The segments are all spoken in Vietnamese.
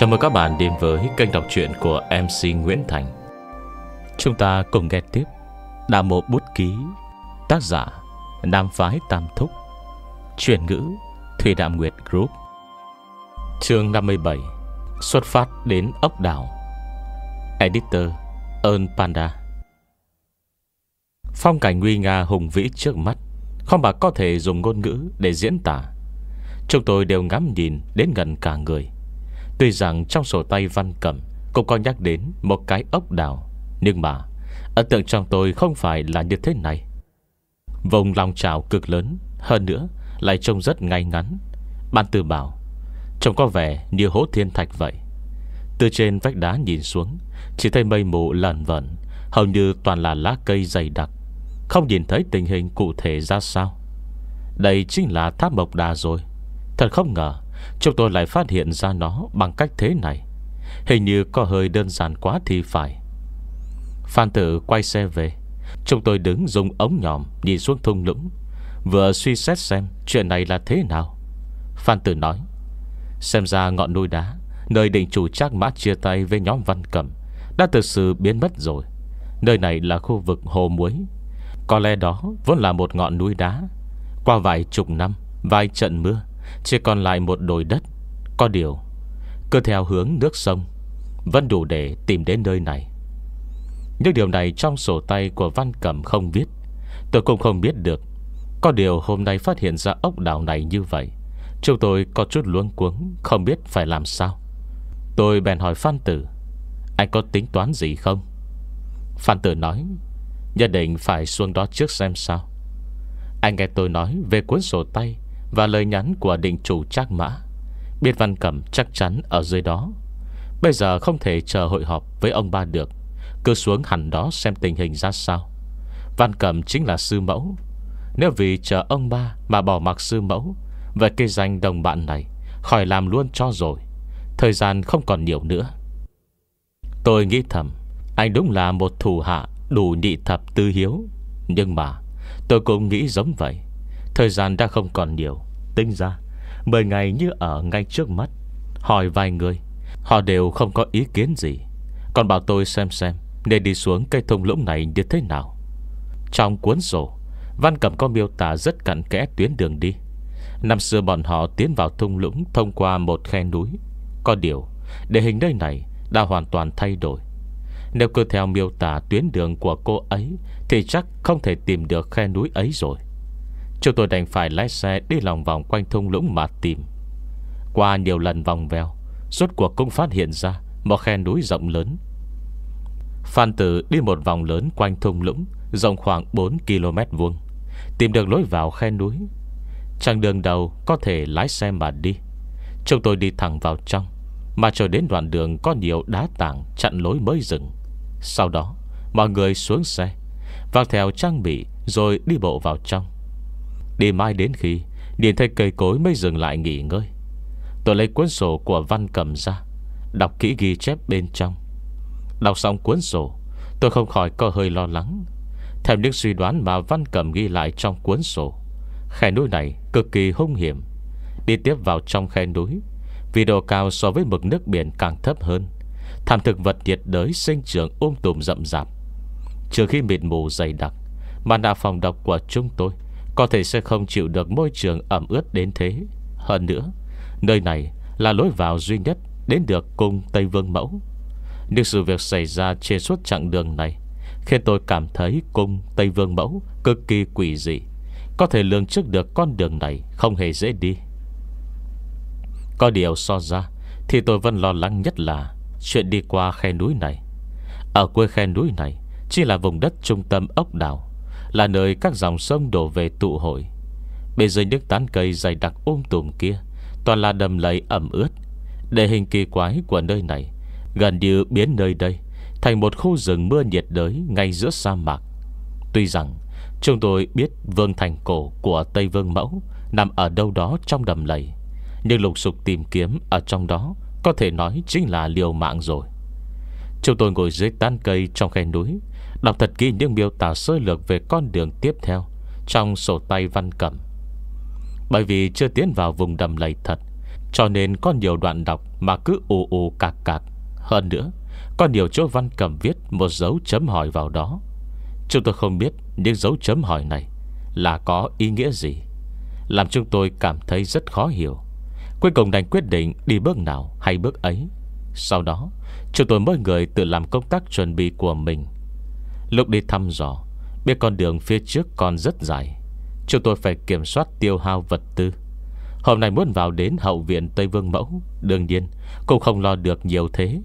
Chào mừng các bạn đến với kênh đọc truyện của MC Nguyễn Thành Chúng ta cùng nghe tiếp Đà Mộ Bút Ký Tác giả Nam Phái Tam Thúc truyền ngữ Thủy Đạm Nguyệt Group chương 57 Xuất phát đến ốc đảo Editor Ơn Panda Phong cảnh nguy nga hùng vĩ trước mắt Không bà có thể dùng ngôn ngữ để diễn tả Chúng tôi đều ngắm nhìn đến gần cả người Tuy rằng trong sổ tay văn cầm Cũng có nhắc đến một cái ốc đảo Nhưng mà Ấn tượng trong tôi không phải là như thế này Vùng lòng trào cực lớn Hơn nữa lại trông rất ngay ngắn Ban tư bảo Trông có vẻ như hố thiên thạch vậy Từ trên vách đá nhìn xuống Chỉ thấy mây mù lẩn vẩn Hầu như toàn là lá cây dày đặc Không nhìn thấy tình hình cụ thể ra sao Đây chính là tháp mộc đà rồi Thật không ngờ Chúng tôi lại phát hiện ra nó bằng cách thế này Hình như có hơi đơn giản quá thì phải Phan tử quay xe về Chúng tôi đứng dùng ống nhòm Nhìn xuống thung lũng Vừa suy xét xem chuyện này là thế nào Phan tử nói Xem ra ngọn núi đá Nơi định chủ Trác Mã chia tay với nhóm văn Cẩm Đã thực sự biến mất rồi Nơi này là khu vực hồ muối Có lẽ đó vốn là một ngọn núi đá Qua vài chục năm Vài trận mưa chỉ còn lại một đồi đất Có điều Cứ theo hướng nước sông Vẫn đủ để tìm đến nơi này những điều này trong sổ tay của Văn Cẩm không viết Tôi cũng không biết được Có điều hôm nay phát hiện ra ốc đảo này như vậy Chúng tôi có chút luống cuống Không biết phải làm sao Tôi bèn hỏi Phan Tử Anh có tính toán gì không Phan Tử nói Nhất định phải xuống đó trước xem sao Anh nghe tôi nói về cuốn sổ tay và lời nhắn của định chủ Trác Mã Biết Văn Cẩm chắc chắn ở dưới đó Bây giờ không thể chờ hội họp với ông ba được Cứ xuống hẳn đó xem tình hình ra sao Văn Cẩm chính là sư mẫu Nếu vì chờ ông ba mà bỏ mặc sư mẫu Vậy cái danh đồng bạn này Khỏi làm luôn cho rồi Thời gian không còn nhiều nữa Tôi nghĩ thầm Anh đúng là một thủ hạ đủ nhị thập tư hiếu Nhưng mà tôi cũng nghĩ giống vậy Thời gian đã không còn nhiều Tính ra 10 ngày như ở ngay trước mắt Hỏi vài người Họ đều không có ý kiến gì Còn bảo tôi xem xem Nên đi xuống cây thùng lũng này như thế nào Trong cuốn sổ Văn Cẩm có miêu tả rất cặn kẽ tuyến đường đi Năm xưa bọn họ tiến vào thung lũng Thông qua một khe núi Có điều Địa hình nơi này đã hoàn toàn thay đổi Nếu cứ theo miêu tả tuyến đường của cô ấy Thì chắc không thể tìm được khe núi ấy rồi Chúng tôi đành phải lái xe đi lòng vòng quanh thung lũng mà tìm Qua nhiều lần vòng vèo Suốt cuộc cũng phát hiện ra Một khe núi rộng lớn Phan tử đi một vòng lớn quanh thung lũng Rộng khoảng 4 km vuông Tìm được lối vào khe núi Chặng đường đầu có thể lái xe mà đi Chúng tôi đi thẳng vào trong Mà cho đến đoạn đường có nhiều đá tảng chặn lối mới dừng Sau đó Mọi người xuống xe Vào theo trang bị Rồi đi bộ vào trong Đi mãi đến khi Nhìn thấy cây cối mới dừng lại nghỉ ngơi Tôi lấy cuốn sổ của Văn cầm ra Đọc kỹ ghi chép bên trong Đọc xong cuốn sổ Tôi không khỏi có hơi lo lắng Theo những suy đoán mà Văn cầm ghi lại trong cuốn sổ Khe núi này cực kỳ hung hiểm Đi tiếp vào trong khe núi Vì độ cao so với mực nước biển càng thấp hơn Thảm thực vật nhiệt đới sinh trưởng ôm um tùm rậm rạp Trừ khi mịt mù dày đặc Màn đà phòng đọc của chúng tôi có thể sẽ không chịu được môi trường ẩm ướt đến thế Hơn nữa Nơi này là lối vào duy nhất Đến được cung Tây Vương Mẫu Nhưng sự việc xảy ra trên suốt chặng đường này Khiến tôi cảm thấy cung Tây Vương Mẫu Cực kỳ quỷ dị Có thể lường trước được con đường này Không hề dễ đi Có điều so ra Thì tôi vẫn lo lắng nhất là Chuyện đi qua khe núi này Ở quê khe núi này Chỉ là vùng đất trung tâm ốc đảo là nơi các dòng sông đổ về tụ hội Bề dưới nước tán cây dày đặc ôm um tùm kia Toàn là đầm lầy ẩm ướt để hình kỳ quái của nơi này Gần như biến nơi đây Thành một khu rừng mưa nhiệt đới Ngay giữa sa mạc Tuy rằng chúng tôi biết Vương thành cổ của Tây Vương Mẫu Nằm ở đâu đó trong đầm lầy Nhưng lục sục tìm kiếm ở trong đó Có thể nói chính là liều mạng rồi Chúng tôi ngồi dưới tán cây trong khe núi Đọc thật kỹ những miêu tả sơ lược về con đường tiếp theo Trong sổ tay văn cẩm Bởi vì chưa tiến vào vùng đầm lầy thật Cho nên có nhiều đoạn đọc mà cứ ù ù cạc cạc Hơn nữa Có nhiều chỗ văn cẩm viết một dấu chấm hỏi vào đó Chúng tôi không biết những dấu chấm hỏi này Là có ý nghĩa gì Làm chúng tôi cảm thấy rất khó hiểu Cuối cùng đành quyết định đi bước nào hay bước ấy Sau đó Chúng tôi mỗi người tự làm công tác chuẩn bị của mình Lúc đi thăm dò Biết con đường phía trước còn rất dài Chúng tôi phải kiểm soát tiêu hao vật tư Hôm nay muốn vào đến hậu viện Tây Vương Mẫu Đương nhiên Cũng không lo được nhiều thế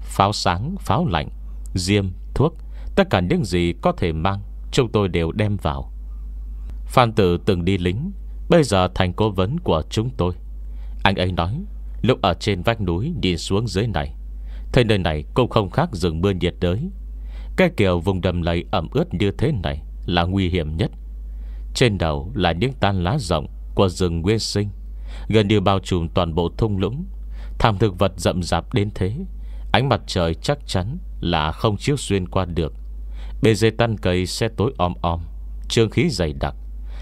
Pháo sáng, pháo lạnh, diêm, thuốc Tất cả những gì có thể mang Chúng tôi đều đem vào Phan Tử từng đi lính Bây giờ thành cố vấn của chúng tôi Anh ấy nói Lúc ở trên vách núi đi xuống dưới này Thấy nơi này cũng không khác rừng mưa nhiệt đới cái kiểu vùng đầm lầy ẩm ướt như thế này Là nguy hiểm nhất Trên đầu là những tan lá rộng Của rừng nguyên sinh Gần như bao trùm toàn bộ thung lũng Thảm thực vật rậm rạp đến thế Ánh mặt trời chắc chắn là không chiếu xuyên qua được Bề dây tan cây sẽ tối om om Trương khí dày đặc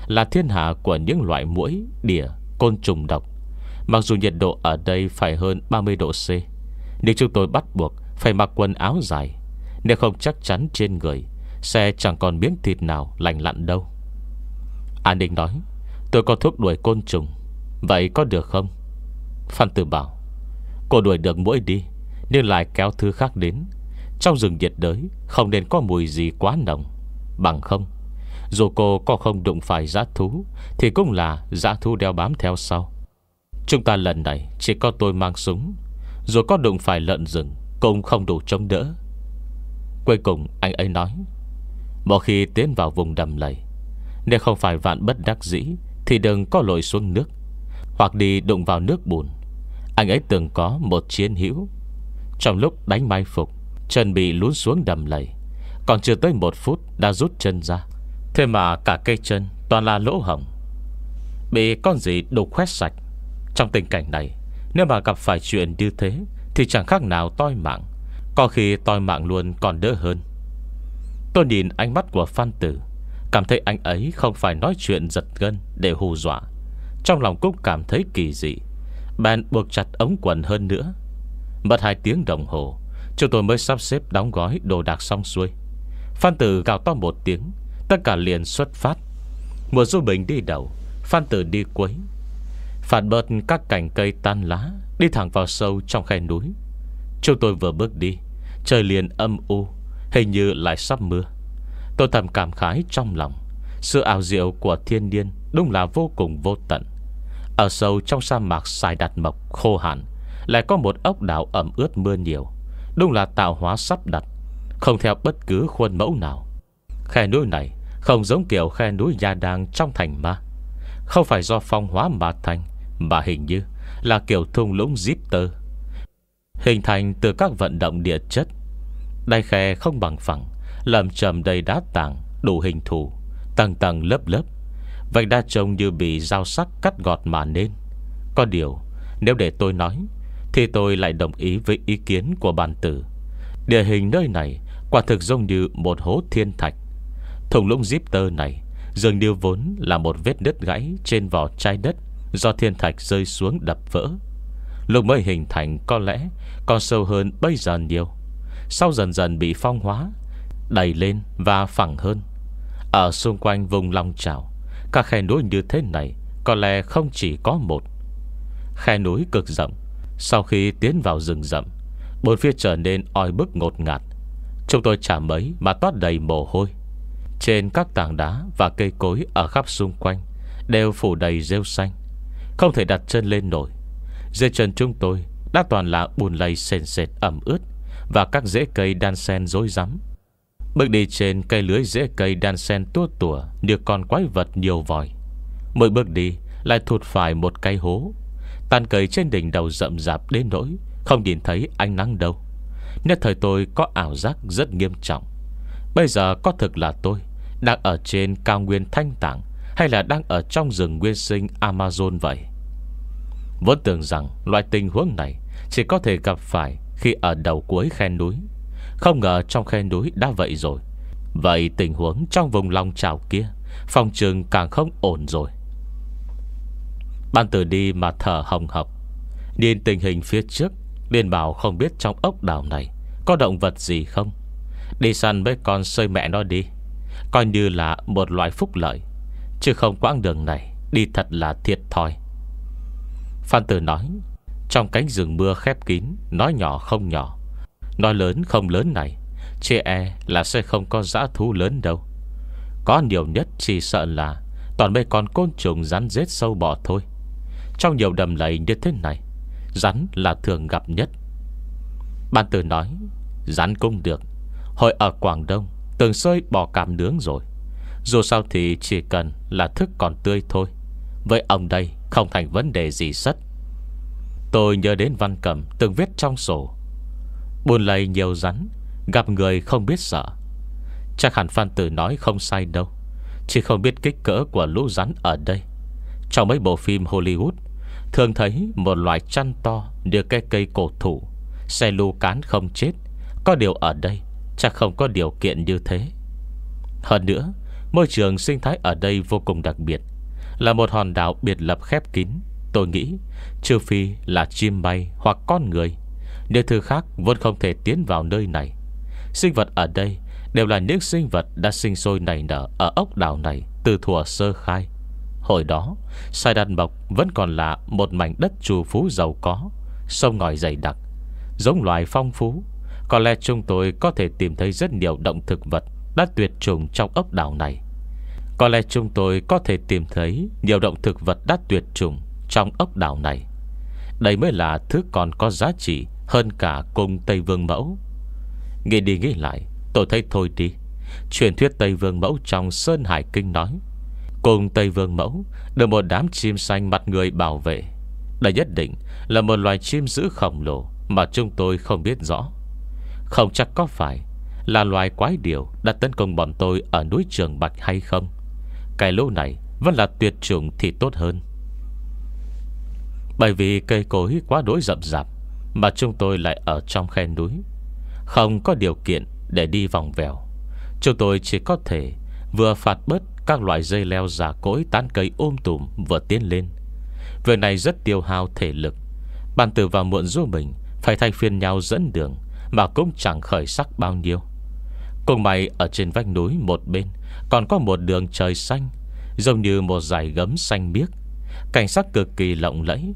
Là thiên hạ của những loại mũi, đỉa, côn trùng độc Mặc dù nhiệt độ ở đây phải hơn 30 độ C Nhưng chúng tôi bắt buộc phải mặc quần áo dài nếu không chắc chắn trên người Xe chẳng còn miếng thịt nào lành lặn đâu An Ninh nói Tôi có thuốc đuổi côn trùng Vậy có được không Phan Tử bảo Cô đuổi được mũi đi Nhưng lại kéo thứ khác đến Trong rừng nhiệt đới Không nên có mùi gì quá nồng Bằng không Dù cô có không đụng phải giã thú Thì cũng là giã thú đeo bám theo sau Chúng ta lần này chỉ có tôi mang súng Dù có đụng phải lợn rừng Cũng không đủ chống đỡ Cuối cùng anh ấy nói Một khi tiến vào vùng đầm lầy Nếu không phải vạn bất đắc dĩ Thì đừng có lội xuống nước Hoặc đi đụng vào nước bùn Anh ấy từng có một chiến hữu Trong lúc đánh mai phục Chân bị lún xuống đầm lầy Còn chưa tới một phút đã rút chân ra Thế mà cả cây chân toàn là lỗ hồng Bị con gì đục khoét sạch Trong tình cảnh này Nếu mà gặp phải chuyện như thế Thì chẳng khác nào toi mạng có khi toi mạng luôn còn đỡ hơn Tôi nhìn ánh mắt của Phan Tử Cảm thấy anh ấy không phải nói chuyện giật gân Để hù dọa Trong lòng cũng cảm thấy kỳ dị Bạn buộc chặt ống quần hơn nữa Mất hai tiếng đồng hồ Chúng tôi mới sắp xếp đóng gói đồ đạc xong xuôi Phan Tử gào to một tiếng Tất cả liền xuất phát Mùa du bình đi đầu Phan Tử đi cuối Phạt bớt các cành cây tan lá Đi thẳng vào sâu trong khe núi Chúng tôi vừa bước đi Trời liền âm u Hình như lại sắp mưa Tôi thầm cảm khái trong lòng Sự ảo diệu của thiên nhiên Đúng là vô cùng vô tận Ở sâu trong sa mạc xài đặt mộc khô hạn Lại có một ốc đảo ẩm ướt mưa nhiều Đúng là tạo hóa sắp đặt Không theo bất cứ khuôn mẫu nào Khe núi này không giống kiểu khe núi Gia Đang trong thành ma Không phải do phong hóa mà thành Mà hình như là kiểu thung lũng díp tơ Hình thành từ các vận động địa chất đai khe không bằng phẳng Lầm trầm đầy đá tảng Đủ hình thù Tầng tầng lớp lớp Vạch đá trông như bị dao sắc cắt gọt mà nên Có điều Nếu để tôi nói Thì tôi lại đồng ý với ý kiến của bàn tử Địa hình nơi này Quả thực giống như một hố thiên thạch Thùng lũng zipper này Dường như vốn là một vết đứt gãy Trên vỏ trái đất Do thiên thạch rơi xuống đập vỡ Lúc mới hình thành có lẽ Còn sâu hơn bây giờ nhiều Sau dần dần bị phong hóa Đẩy lên và phẳng hơn Ở xung quanh vùng lòng trào Các khe núi như thế này Có lẽ không chỉ có một Khe núi cực rộng Sau khi tiến vào rừng rậm Bốn phía trở nên oi bức ngột ngạt Chúng tôi chả mấy mà toát đầy mồ hôi Trên các tảng đá và cây cối Ở khắp xung quanh Đều phủ đầy rêu xanh Không thể đặt chân lên nổi dưới chân chúng tôi Đã toàn là bùn lầy sền sệt ẩm ướt Và các rễ cây đan sen rối rắm Bước đi trên cây lưới rễ cây đan sen tua tủa Như con quái vật nhiều vòi Mỗi bước đi lại thụt phải một cây hố Tàn cây trên đỉnh đầu rậm rạp đến nỗi Không nhìn thấy ánh nắng đâu Nhất thời tôi có ảo giác rất nghiêm trọng Bây giờ có thực là tôi Đang ở trên cao nguyên thanh tảng Hay là đang ở trong rừng nguyên sinh Amazon vậy vẫn tưởng rằng loại tình huống này Chỉ có thể gặp phải khi ở đầu cuối khe núi Không ngờ trong khe núi đã vậy rồi Vậy tình huống trong vùng lòng trào kia Phòng trường càng không ổn rồi Ban tử đi mà thở hồng hộc Nhìn tình hình phía trước điên bảo không biết trong ốc đảo này Có động vật gì không Đi săn với con sơi mẹ nó đi Coi như là một loại phúc lợi Chứ không quãng đường này Đi thật là thiệt thòi Phan Tử nói Trong cánh rừng mưa khép kín Nói nhỏ không nhỏ Nói lớn không lớn này Chê e là sẽ không có dã thú lớn đâu Có nhiều nhất chỉ sợ là Toàn mấy con côn trùng rắn rết sâu bò thôi Trong nhiều đầm lầy như thế này Rắn là thường gặp nhất Ban tử nói Rắn cũng được Hồi ở Quảng Đông từng sơi bò cảm nướng rồi Dù sao thì chỉ cần là thức còn tươi thôi Với ông đây không thành vấn đề gì sất Tôi nhớ đến văn cầm Từng viết trong sổ Buồn lầy nhiều rắn Gặp người không biết sợ Chắc hẳn Phan Tử nói không sai đâu Chỉ không biết kích cỡ của lũ rắn ở đây Trong mấy bộ phim Hollywood Thường thấy một loài chăn to Như cái cây cổ thụ Xe lưu cán không chết Có điều ở đây Chắc không có điều kiện như thế Hơn nữa Môi trường sinh thái ở đây vô cùng đặc biệt là một hòn đảo biệt lập khép kín Tôi nghĩ Trừ phi là chim bay hoặc con người Nếu thứ khác vẫn không thể tiến vào nơi này Sinh vật ở đây Đều là những sinh vật đã sinh sôi nảy nở Ở ốc đảo này từ thuở sơ khai Hồi đó Sai Đan Mộc vẫn còn là một mảnh đất trù phú giàu có Sông ngòi dày đặc Giống loài phong phú Có lẽ chúng tôi có thể tìm thấy rất nhiều động thực vật Đã tuyệt chủng trong ốc đảo này có lẽ chúng tôi có thể tìm thấy Nhiều động thực vật đắt tuyệt chủng Trong ốc đảo này Đây mới là thứ còn có giá trị Hơn cả cung Tây Vương Mẫu Nghĩ đi nghĩ lại Tôi thấy thôi đi Truyền thuyết Tây Vương Mẫu trong Sơn Hải Kinh nói Cùng Tây Vương Mẫu Được một đám chim xanh mặt người bảo vệ Đây nhất định là một loài chim giữ khổng lồ Mà chúng tôi không biết rõ Không chắc có phải Là loài quái điều Đã tấn công bọn tôi ở núi Trường Bạch hay không cái lũ này vẫn là tuyệt chủng thì tốt hơn Bởi vì cây cối quá đối rậm rạp Mà chúng tôi lại ở trong khe núi Không có điều kiện để đi vòng vèo Chúng tôi chỉ có thể Vừa phạt bớt các loại dây leo giả cỗi tán cây ôm tùm vừa tiến lên Việc này rất tiêu hao thể lực Bàn tử và muộn du mình Phải thay phiên nhau dẫn đường Mà cũng chẳng khởi sắc bao nhiêu Cùng mày ở trên vách núi một bên còn có một đường trời xanh Giống như một dải gấm xanh biếc Cảnh sắc cực kỳ lộng lẫy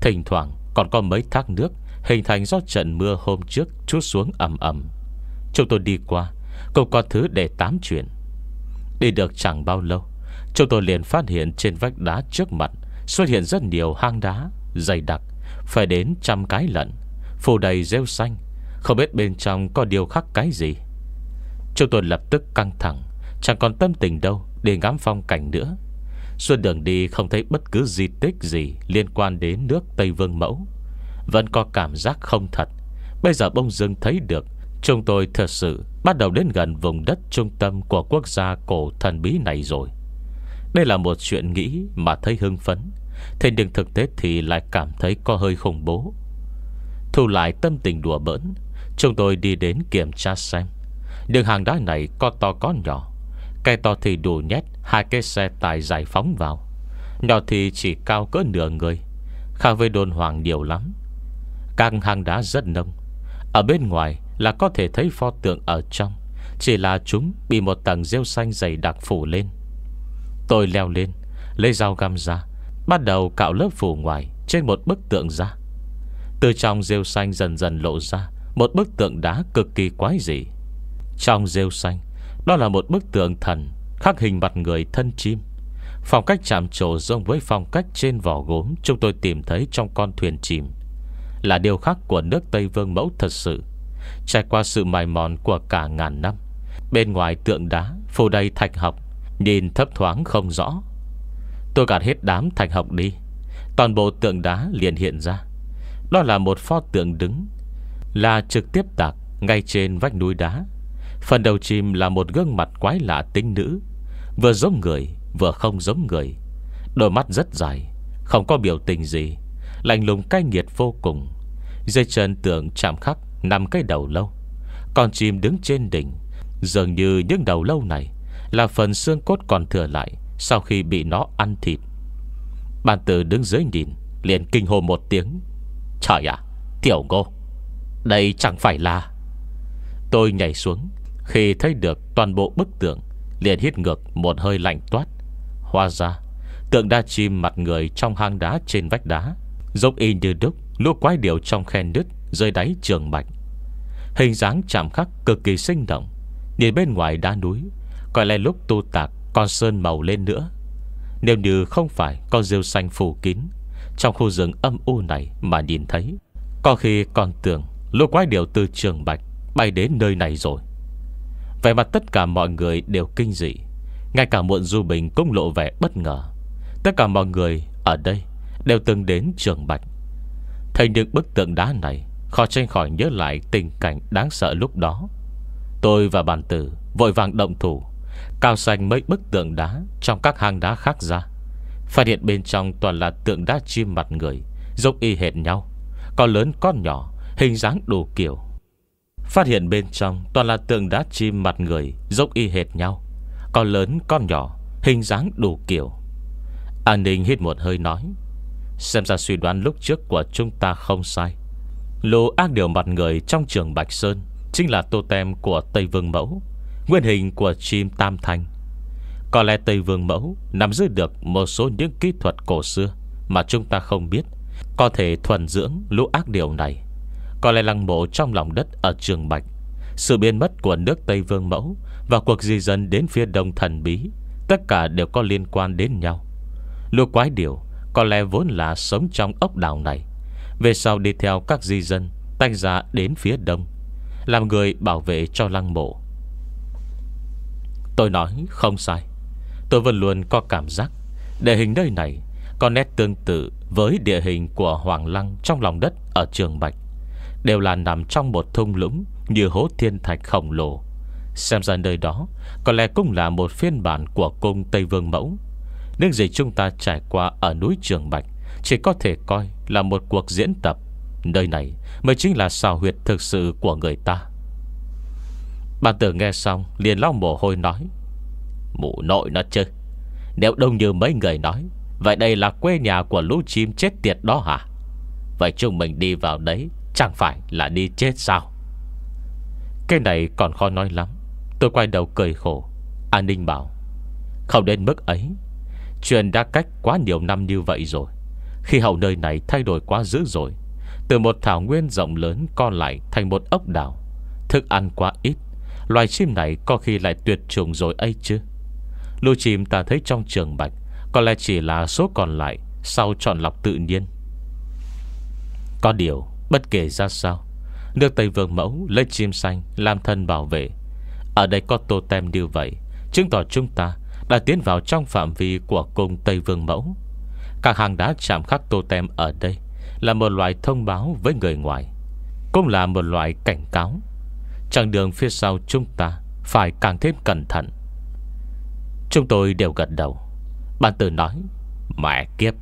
Thỉnh thoảng còn có mấy thác nước Hình thành do trận mưa hôm trước Chút xuống ầm ầm Chúng tôi đi qua Cũng có thứ để tám chuyện Đi được chẳng bao lâu Chúng tôi liền phát hiện trên vách đá trước mặt Xuất hiện rất nhiều hang đá Dày đặc Phải đến trăm cái lận Phủ đầy rêu xanh Không biết bên trong có điều khắc cái gì Chúng tôi lập tức căng thẳng Chẳng còn tâm tình đâu Để ngắm phong cảnh nữa Xuân đường đi không thấy bất cứ di tích gì Liên quan đến nước Tây Vương Mẫu Vẫn có cảm giác không thật Bây giờ bông dưng thấy được Chúng tôi thật sự bắt đầu đến gần vùng đất trung tâm của quốc gia cổ thần bí này rồi. Đây là một chuyện nghĩ mà thấy hưng phấn. Thế nhưng thực tế thì lại cảm thấy có hơi khủng bố. Thu lại tâm tình đùa bỡn, chúng tôi đi đến kiểm tra xem. Đường hàng đá này có to có nhỏ. Cây to thì đủ nhét Hai cái xe tải giải phóng vào Nhỏ thì chỉ cao cỡ nửa người Khác với đồn hoàng nhiều lắm Các hang đá rất nông Ở bên ngoài là có thể thấy pho tượng ở trong Chỉ là chúng bị một tầng rêu xanh dày đặc phủ lên Tôi leo lên Lấy dao găm ra Bắt đầu cạo lớp phủ ngoài Trên một bức tượng ra Từ trong rêu xanh dần dần lộ ra Một bức tượng đá cực kỳ quái dị Trong rêu xanh đó là một bức tượng thần Khắc hình mặt người thân chim Phong cách chạm trổ giống với phong cách trên vỏ gốm Chúng tôi tìm thấy trong con thuyền chìm Là điều khác của nước Tây Vương Mẫu thật sự Trải qua sự mài mòn của cả ngàn năm Bên ngoài tượng đá Phủ đầy thạch học Nhìn thấp thoáng không rõ Tôi gạt hết đám thạch học đi Toàn bộ tượng đá liền hiện ra Đó là một pho tượng đứng Là trực tiếp tạc Ngay trên vách núi đá Phần đầu chim là một gương mặt quái lạ tính nữ Vừa giống người Vừa không giống người Đôi mắt rất dài Không có biểu tình gì Lạnh lùng cay nghiệt vô cùng Dây chân tượng chạm khắc Nằm cái đầu lâu Con chim đứng trên đỉnh Dường như những đầu lâu này Là phần xương cốt còn thừa lại Sau khi bị nó ăn thịt Bàn tử đứng dưới nhìn Liền kinh hồ một tiếng Trời ạ, à, tiểu ngô Đây chẳng phải là Tôi nhảy xuống khi thấy được toàn bộ bức tượng Liền hít ngược một hơi lạnh toát Hoa ra Tượng đa chim mặt người trong hang đá trên vách đá Giống y như đúc Lũ quái điệu trong khen đứt Rơi đáy trường mạch Hình dáng chạm khắc cực kỳ sinh động Nhìn bên ngoài đá núi Coi lại lúc tu tạc con sơn màu lên nữa Nếu như không phải con rêu xanh phủ kín Trong khu rừng âm u này mà nhìn thấy Có khi còn tưởng lũ quái điệu từ trường bạch Bay đến nơi này rồi về mặt tất cả mọi người đều kinh dị Ngay cả muộn Du Bình cũng lộ vẻ bất ngờ Tất cả mọi người ở đây Đều từng đến trường Bạch Thấy những bức tượng đá này Khó tranh khỏi nhớ lại tình cảnh đáng sợ lúc đó Tôi và bàn tử Vội vàng động thủ Cao xanh mấy bức tượng đá Trong các hang đá khác ra Phát hiện bên trong toàn là tượng đá chim mặt người Giống y hệt nhau Có lớn có nhỏ Hình dáng đủ kiểu Phát hiện bên trong toàn là tượng đá chim mặt người Giống y hệt nhau Con lớn con nhỏ Hình dáng đủ kiểu An ninh hít một hơi nói Xem ra suy đoán lúc trước của chúng ta không sai Lô ác điều mặt người trong trường Bạch Sơn Chính là tô tem của Tây Vương Mẫu Nguyên hình của chim Tam Thanh Có lẽ Tây Vương Mẫu Nắm giữ được một số những kỹ thuật cổ xưa Mà chúng ta không biết Có thể thuần dưỡng lũ ác điều này có lẽ lăng mộ trong lòng đất ở Trường Bạch Sự biến mất của nước Tây Vương Mẫu Và cuộc di dân đến phía đông thần bí Tất cả đều có liên quan đến nhau Lũ quái điều Có lẽ vốn là sống trong ốc đảo này Về sau đi theo các di dân Tách ra đến phía đông Làm người bảo vệ cho lăng mộ Tôi nói không sai Tôi vẫn luôn có cảm giác Địa hình nơi này Có nét tương tự với địa hình của Hoàng Lăng Trong lòng đất ở Trường Bạch Đều là nằm trong một thung lũng Như hố thiên thạch khổng lồ Xem ra nơi đó Có lẽ cũng là một phiên bản của cung Tây Vương Mẫu Những gì chúng ta trải qua Ở núi Trường Bạch Chỉ có thể coi là một cuộc diễn tập Nơi này mới chính là xào huyệt thực sự của người ta Bàn tử nghe xong liền lau mồ hôi nói Mụ nội nó chứ Nếu đông như mấy người nói Vậy đây là quê nhà của lũ chim chết tiệt đó hả Vậy chúng mình đi vào đấy Chẳng phải là đi chết sao Cái này còn khó nói lắm Tôi quay đầu cười khổ An ninh bảo Không đến mức ấy Chuyện đã cách quá nhiều năm như vậy rồi Khi hậu nơi này thay đổi quá dữ rồi Từ một thảo nguyên rộng lớn Co lại thành một ốc đảo Thức ăn quá ít Loài chim này có khi lại tuyệt chủng rồi ấy chứ Lũ chim ta thấy trong trường bạch Có lẽ chỉ là số còn lại Sau chọn lọc tự nhiên Có điều Bất kể ra sao Nước Tây Vương Mẫu lấy chim xanh Làm thân bảo vệ Ở đây có tô tem như vậy Chứng tỏ chúng ta đã tiến vào trong phạm vi Của cung Tây Vương Mẫu Các hàng đá chạm khắc tô tem ở đây Là một loại thông báo với người ngoài Cũng là một loại cảnh cáo Chặng đường phía sau chúng ta Phải càng thêm cẩn thận Chúng tôi đều gật đầu Bạn tử nói Mẹ kiếp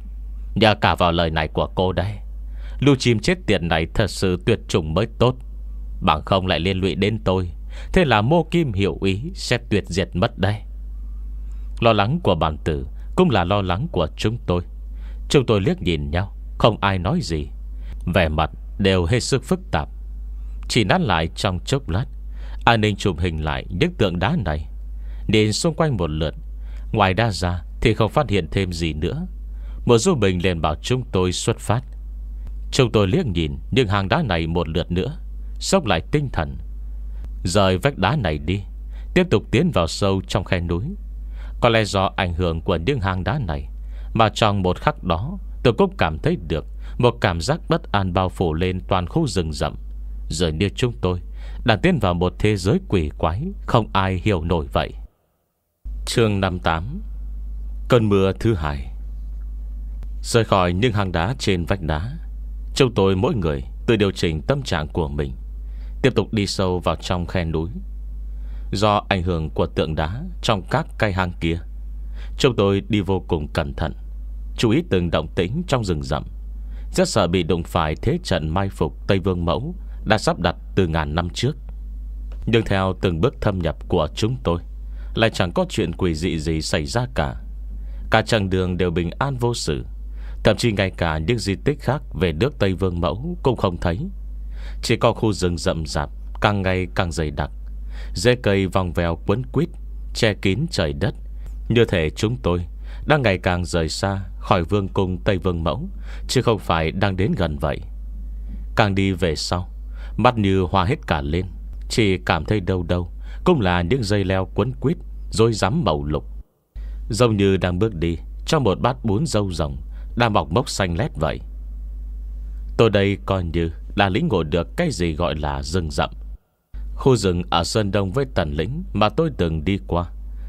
Nhờ cả vào lời này của cô đây Lưu chim chết tiệt này thật sự tuyệt chủng mới tốt Bằng không lại liên lụy đến tôi Thế là mô kim hiểu ý Sẽ tuyệt diệt mất đây Lo lắng của bản tử Cũng là lo lắng của chúng tôi Chúng tôi liếc nhìn nhau Không ai nói gì Vẻ mặt đều hết sức phức tạp Chỉ nát lại trong chốc lát An ninh chụp hình lại những tượng đá này Nhìn xung quanh một lượt Ngoài đa ra thì không phát hiện thêm gì nữa Một du bình liền bảo chúng tôi xuất phát Chúng tôi liếc nhìn những hàng đá này một lượt nữa Sốc lại tinh thần Rời vách đá này đi Tiếp tục tiến vào sâu trong khe núi Có lẽ do ảnh hưởng của những hang đá này Mà trong một khắc đó Tôi cũng cảm thấy được Một cảm giác bất an bao phủ lên toàn khu rừng rậm Rồi như chúng tôi Đang tiến vào một thế giới quỷ quái Không ai hiểu nổi vậy chương 58 Cơn mưa thứ hai Rời khỏi những hang đá trên vách đá Chúng tôi mỗi người tự điều chỉnh tâm trạng của mình Tiếp tục đi sâu vào trong khe núi Do ảnh hưởng của tượng đá Trong các cây hang kia Chúng tôi đi vô cùng cẩn thận Chú ý từng động tĩnh trong rừng rậm Rất sợ bị đụng phải thế trận mai phục Tây Vương Mẫu Đã sắp đặt từ ngàn năm trước Nhưng theo từng bước thâm nhập của chúng tôi Lại chẳng có chuyện quỷ dị gì xảy ra cả Cả chặng đường đều bình an vô sự Thậm chí ngay cả những di tích khác Về nước Tây Vương Mẫu cũng không thấy Chỉ có khu rừng rậm rạp Càng ngày càng dày đặc Dê cây vòng vèo quấn quýt Che kín trời đất Như thể chúng tôi đang ngày càng rời xa Khỏi vương cung Tây Vương Mẫu Chứ không phải đang đến gần vậy Càng đi về sau Mắt như hoa hết cả lên Chỉ cảm thấy đâu đâu Cũng là những dây leo quấn quýt Rồi rắm màu lục Giống như đang bước đi Trong một bát bún dâu rồng đang mọc mốc xanh lét vậy Tôi đây coi như đã lĩnh ngộ được cái gì gọi là rừng rậm Khu rừng ở Sơn Đông với Tần Lĩnh Mà tôi từng đi qua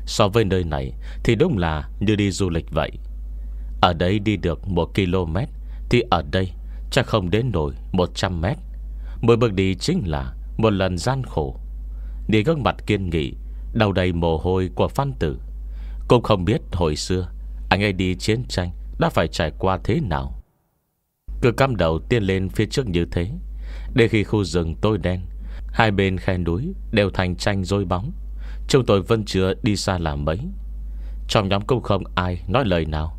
So với nơi này Thì đúng là như đi du lịch vậy Ở đây đi được 1 km Thì ở đây chắc không đến nổi 100 mét Mỗi bước đi chính là Một lần gian khổ Đi gương mặt kiên nghị Đầu đầy mồ hôi của Phan Tử Cũng không biết hồi xưa Anh ấy đi chiến tranh đã phải trải qua thế nào. Cứ cam đầu tiên lên phía trước như thế, để khi khu rừng tối đen, hai bên khe núi đều thành tranh rôi bóng. Chúng tôi vẫn chưa đi xa làm mấy. Trong nhóm cũng không ai nói lời nào,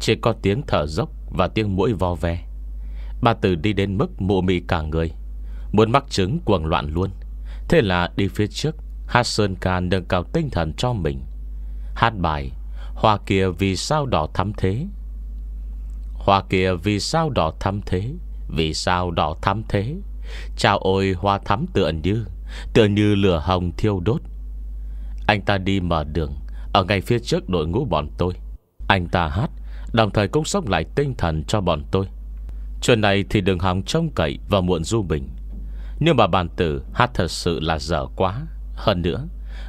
chỉ có tiếng thở dốc và tiếng mũi vo ve. Ba Tử đi đến mức mụ mị cả người, muốn mắc chứng cuồng loạn luôn. Thế là đi phía trước, hát sơn ca nâng cao tinh thần cho mình. Hát bài Hoa kia vì sao đỏ thắm thế Hoa kia vì sao đỏ thắm thế Vì sao đỏ thắm thế Chào ôi hoa thắm tựa như Tựa như lửa hồng thiêu đốt Anh ta đi mở đường Ở ngay phía trước đội ngũ bọn tôi Anh ta hát Đồng thời cũng sốc lại tinh thần cho bọn tôi Chuyện này thì đừng hòng trông cậy Và muộn du bình Nhưng mà bản tử hát thật sự là dở quá Hơn nữa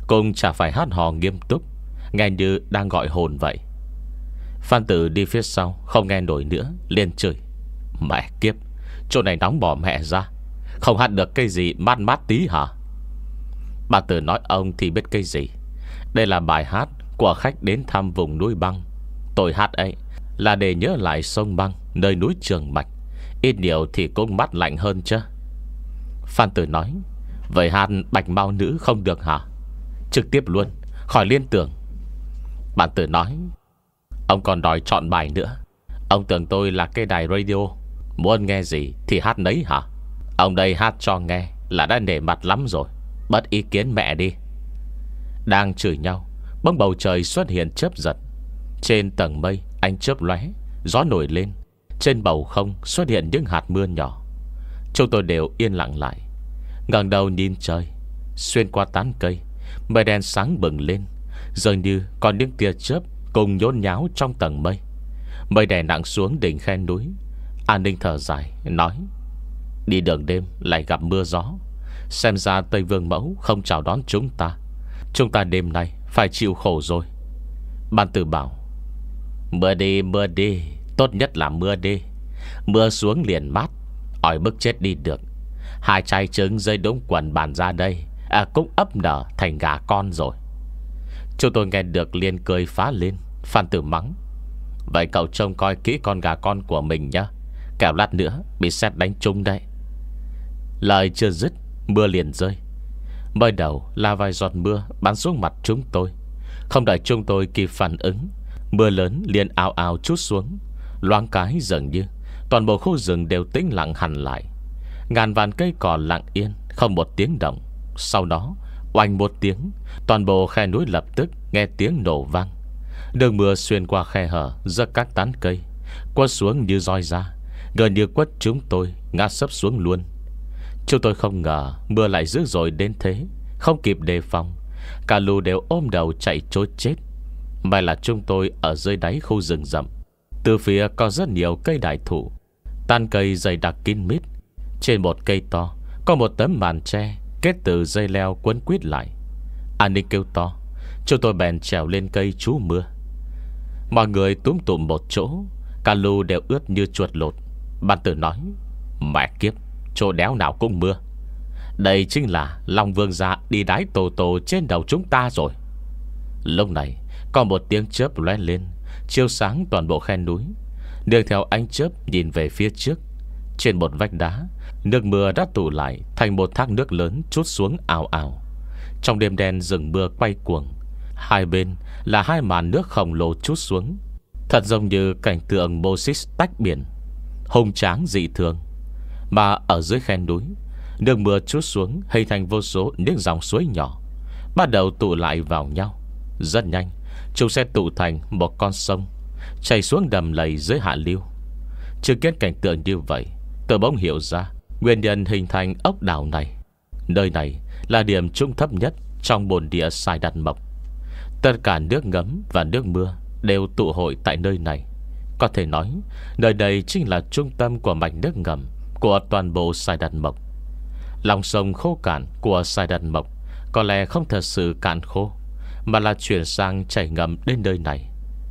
Cũng chả phải hát hò nghiêm túc Nghe như đang gọi hồn vậy Phan tử đi phía sau Không nghe nổi nữa liền chửi Mẹ kiếp Chỗ này nóng bỏ mẹ ra Không hát được cây gì mát mát tí hả Bà tử nói ông thì biết cây gì Đây là bài hát Của khách đến thăm vùng núi băng Tôi hát ấy Là để nhớ lại sông băng Nơi núi Trường Mạch Ít nhiều thì cũng mát lạnh hơn chứ Phan tử nói Vậy hát bạch mau nữ không được hả Trực tiếp luôn Khỏi liên tưởng Bạn tử nói Ông còn đòi chọn bài nữa Ông tưởng tôi là cây đài radio Muốn nghe gì thì hát nấy hả Ông đây hát cho nghe Là đã nể mặt lắm rồi Bất ý kiến mẹ đi Đang chửi nhau Bỗng bầu trời xuất hiện chớp giật Trên tầng mây anh chớp lóe Gió nổi lên Trên bầu không xuất hiện những hạt mưa nhỏ Chúng tôi đều yên lặng lại ngẩng đầu nhìn trời Xuyên qua tán cây Mây đen sáng bừng lên Dường như còn những tia chớp Cùng nhốn nháo trong tầng mây Mây đè nặng xuống đỉnh khe núi An ninh thở dài nói Đi đường đêm lại gặp mưa gió Xem ra Tây Vương Mẫu không chào đón chúng ta Chúng ta đêm nay phải chịu khổ rồi Ban tử bảo Mưa đi mưa đi Tốt nhất là mưa đi Mưa xuống liền mát Ỏi bức chết đi được Hai chai trứng rơi đống quần bàn ra đây à, Cũng ấp nở thành gà con rồi Chúng tôi nghe được liền cười phá lên Phan tử mắng Vậy cậu trông coi kỹ con gà con của mình nhá Kẻo lát nữa bị xét đánh trúng đấy Lời chưa dứt Mưa liền rơi bơi đầu là vài giọt mưa bắn xuống mặt chúng tôi Không đợi chúng tôi kịp phản ứng Mưa lớn liền ao ao chút xuống Loáng cái dường như Toàn bộ khu rừng đều tĩnh lặng hẳn lại Ngàn vạn cây cỏ lặng yên Không một tiếng động Sau đó Oanh một tiếng Toàn bộ khe núi lập tức nghe tiếng nổ vang Đường mưa xuyên qua khe hở Giật các tán cây Quất xuống như roi ra Gần như quất chúng tôi ngã sấp xuống luôn Chúng tôi không ngờ Mưa lại dữ dội đến thế Không kịp đề phòng Cả lù đều ôm đầu chạy trốn chết May là chúng tôi ở dưới đáy khu rừng rậm Từ phía có rất nhiều cây đại thụ Tan cây dày đặc kín mít Trên một cây to Có một tấm màn tre Kết từ dây leo quấn quýt lại An ninh kêu to Chúng tôi bèn trèo lên cây trú mưa Mọi người túm tụm một chỗ Cả lù đều ướt như chuột lột Bàn tử nói Mẹ kiếp, chỗ đéo nào cũng mưa Đây chính là Long Vương gia đi đái tổ tổ trên đầu chúng ta rồi Lúc này Có một tiếng chớp lóe lên Chiêu sáng toàn bộ khe núi Đường theo ánh chớp nhìn về phía trước trên một vách đá Nước mưa đã tụ lại Thành một thác nước lớn trút xuống ảo ảo Trong đêm đen rừng mưa quay cuồng Hai bên là hai màn nước khổng lồ trút xuống Thật giống như cảnh tượng Moses tách biển Hùng tráng dị thường Mà ở dưới khen núi Nước mưa trút xuống hình thành vô số những dòng suối nhỏ Bắt đầu tụ lại vào nhau Rất nhanh Chúng sẽ tụ thành một con sông Chảy xuống đầm lầy dưới hạ lưu Chứng kiến cảnh tượng như vậy Tôi bỗng hiểu ra Nguyên nhân hình thành ốc đảo này Nơi này là điểm trung thấp nhất Trong bồn địa Sai Đạt Mộc Tất cả nước ngấm và nước mưa Đều tụ hội tại nơi này Có thể nói Nơi đây chính là trung tâm của mạch nước ngầm Của toàn bộ Sai Đạt Mộc Lòng sông khô cạn của Sai Đạt Mộc Có lẽ không thật sự cạn khô Mà là chuyển sang chảy ngầm đến nơi này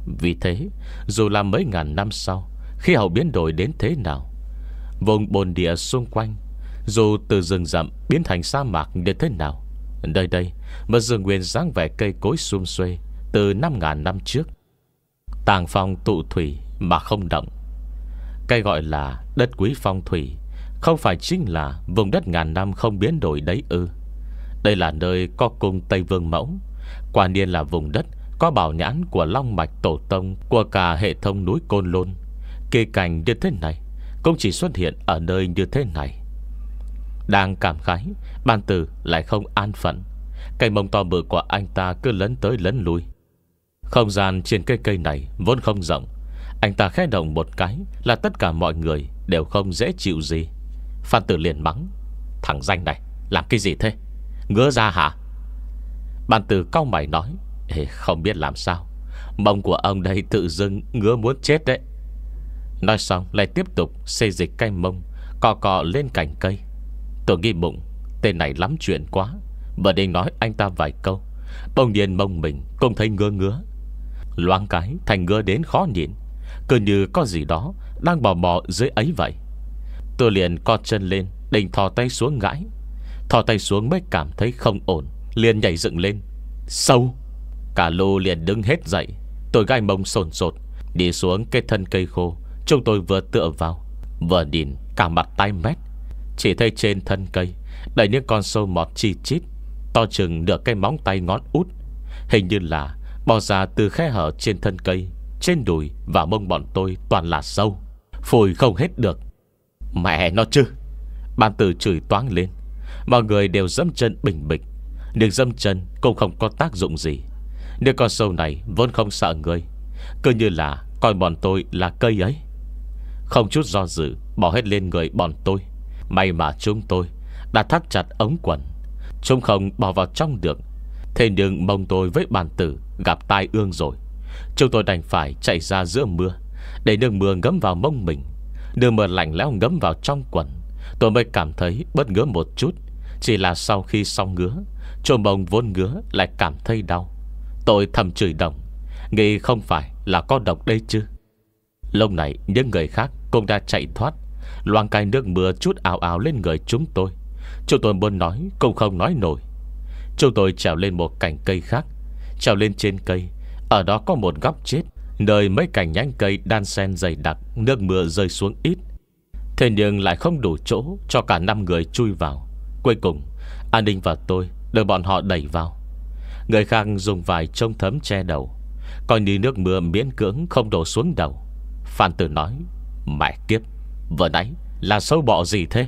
Vì thế Dù là mấy ngàn năm sau Khi hậu biến đổi đến thế nào Vùng bồn địa xung quanh Dù từ rừng rậm biến thành sa mạc như thế nào Nơi đây Mà rừng nguyên dáng vẻ cây cối xum xuê Từ năm ngàn năm trước Tàng phong tụ thủy Mà không động Cây gọi là đất quý phong thủy Không phải chính là vùng đất ngàn năm không biến đổi đấy ư Đây là nơi có cung Tây Vương Mẫu Quả niên là vùng đất Có bảo nhãn của long mạch tổ tông Của cả hệ thống núi Côn Lôn Kỳ cảnh như thế này cũng chỉ xuất hiện ở nơi như thế này Đang cảm khái Ban tử lại không an phận Cây mông to bự của anh ta cứ lấn tới lấn lui Không gian trên cây cây này Vốn không rộng Anh ta khẽ động một cái Là tất cả mọi người đều không dễ chịu gì Phan tử liền mắng Thằng danh này làm cái gì thế Ngứa ra hả ban tử cao mày nói Ê, Không biết làm sao Mông của ông đây tự dưng ngứa muốn chết đấy Nói xong lại tiếp tục xây dịch cay mông Cò cò lên cành cây Tôi nghi bụng Tên này lắm chuyện quá Và định nói anh ta vài câu Bông điên mông mình cũng thấy ngứa ngứa Loang cái thành ngứa đến khó nhịn Cứ như có gì đó Đang bò bò dưới ấy vậy Tôi liền co chân lên Định thò tay xuống ngãi Thò tay xuống mới cảm thấy không ổn Liền nhảy dựng lên Sâu Cả lô liền đứng hết dậy Tôi gai mông sồn sột Đi xuống cái thân cây khô Chúng tôi vừa tựa vào Vừa nhìn cả mặt tay mét Chỉ thấy trên thân cây Đầy những con sâu mọt chi chít To chừng nửa cây móng tay ngón út Hình như là bò ra từ khe hở trên thân cây Trên đùi và mông bọn tôi toàn là sâu Phùi không hết được Mẹ nó chứ Ban tử chửi toáng lên Mọi người đều dẫm chân bình bịch Đường dẫm chân cũng không có tác dụng gì Nếu con sâu này vốn không sợ người Cứ như là coi bọn tôi là cây ấy không chút do dự Bỏ hết lên người bọn tôi May mà chúng tôi đã thắt chặt ống quần Chúng không bỏ vào trong được Thế nhưng mông tôi với bàn tử Gặp tai ương rồi Chúng tôi đành phải chạy ra giữa mưa Để nước mưa ngấm vào mông mình đường mưa lạnh lẽo ngấm vào trong quần Tôi mới cảm thấy bất ngứa một chút Chỉ là sau khi xong ngứa Chỗ bông vốn ngứa lại cảm thấy đau Tôi thầm chửi đồng Nghĩ không phải là có độc đây chứ Lúc này những người khác cũng đã chạy thoát Loang cai nước mưa chút ảo ảo lên người chúng tôi Chúng tôi muốn nói Cũng không nói nổi Chúng tôi trèo lên một cành cây khác Trèo lên trên cây Ở đó có một góc chết Nơi mấy cành nhánh cây đan sen dày đặc Nước mưa rơi xuống ít Thế nhưng lại không đủ chỗ Cho cả năm người chui vào Cuối cùng An Ninh và tôi Được bọn họ đẩy vào Người khang dùng vài trông thấm che đầu Coi như nước mưa miễn cưỡng không đổ xuống đầu Phan Tử nói Mẹ kiếp Vừa nãy là sâu bọ gì thế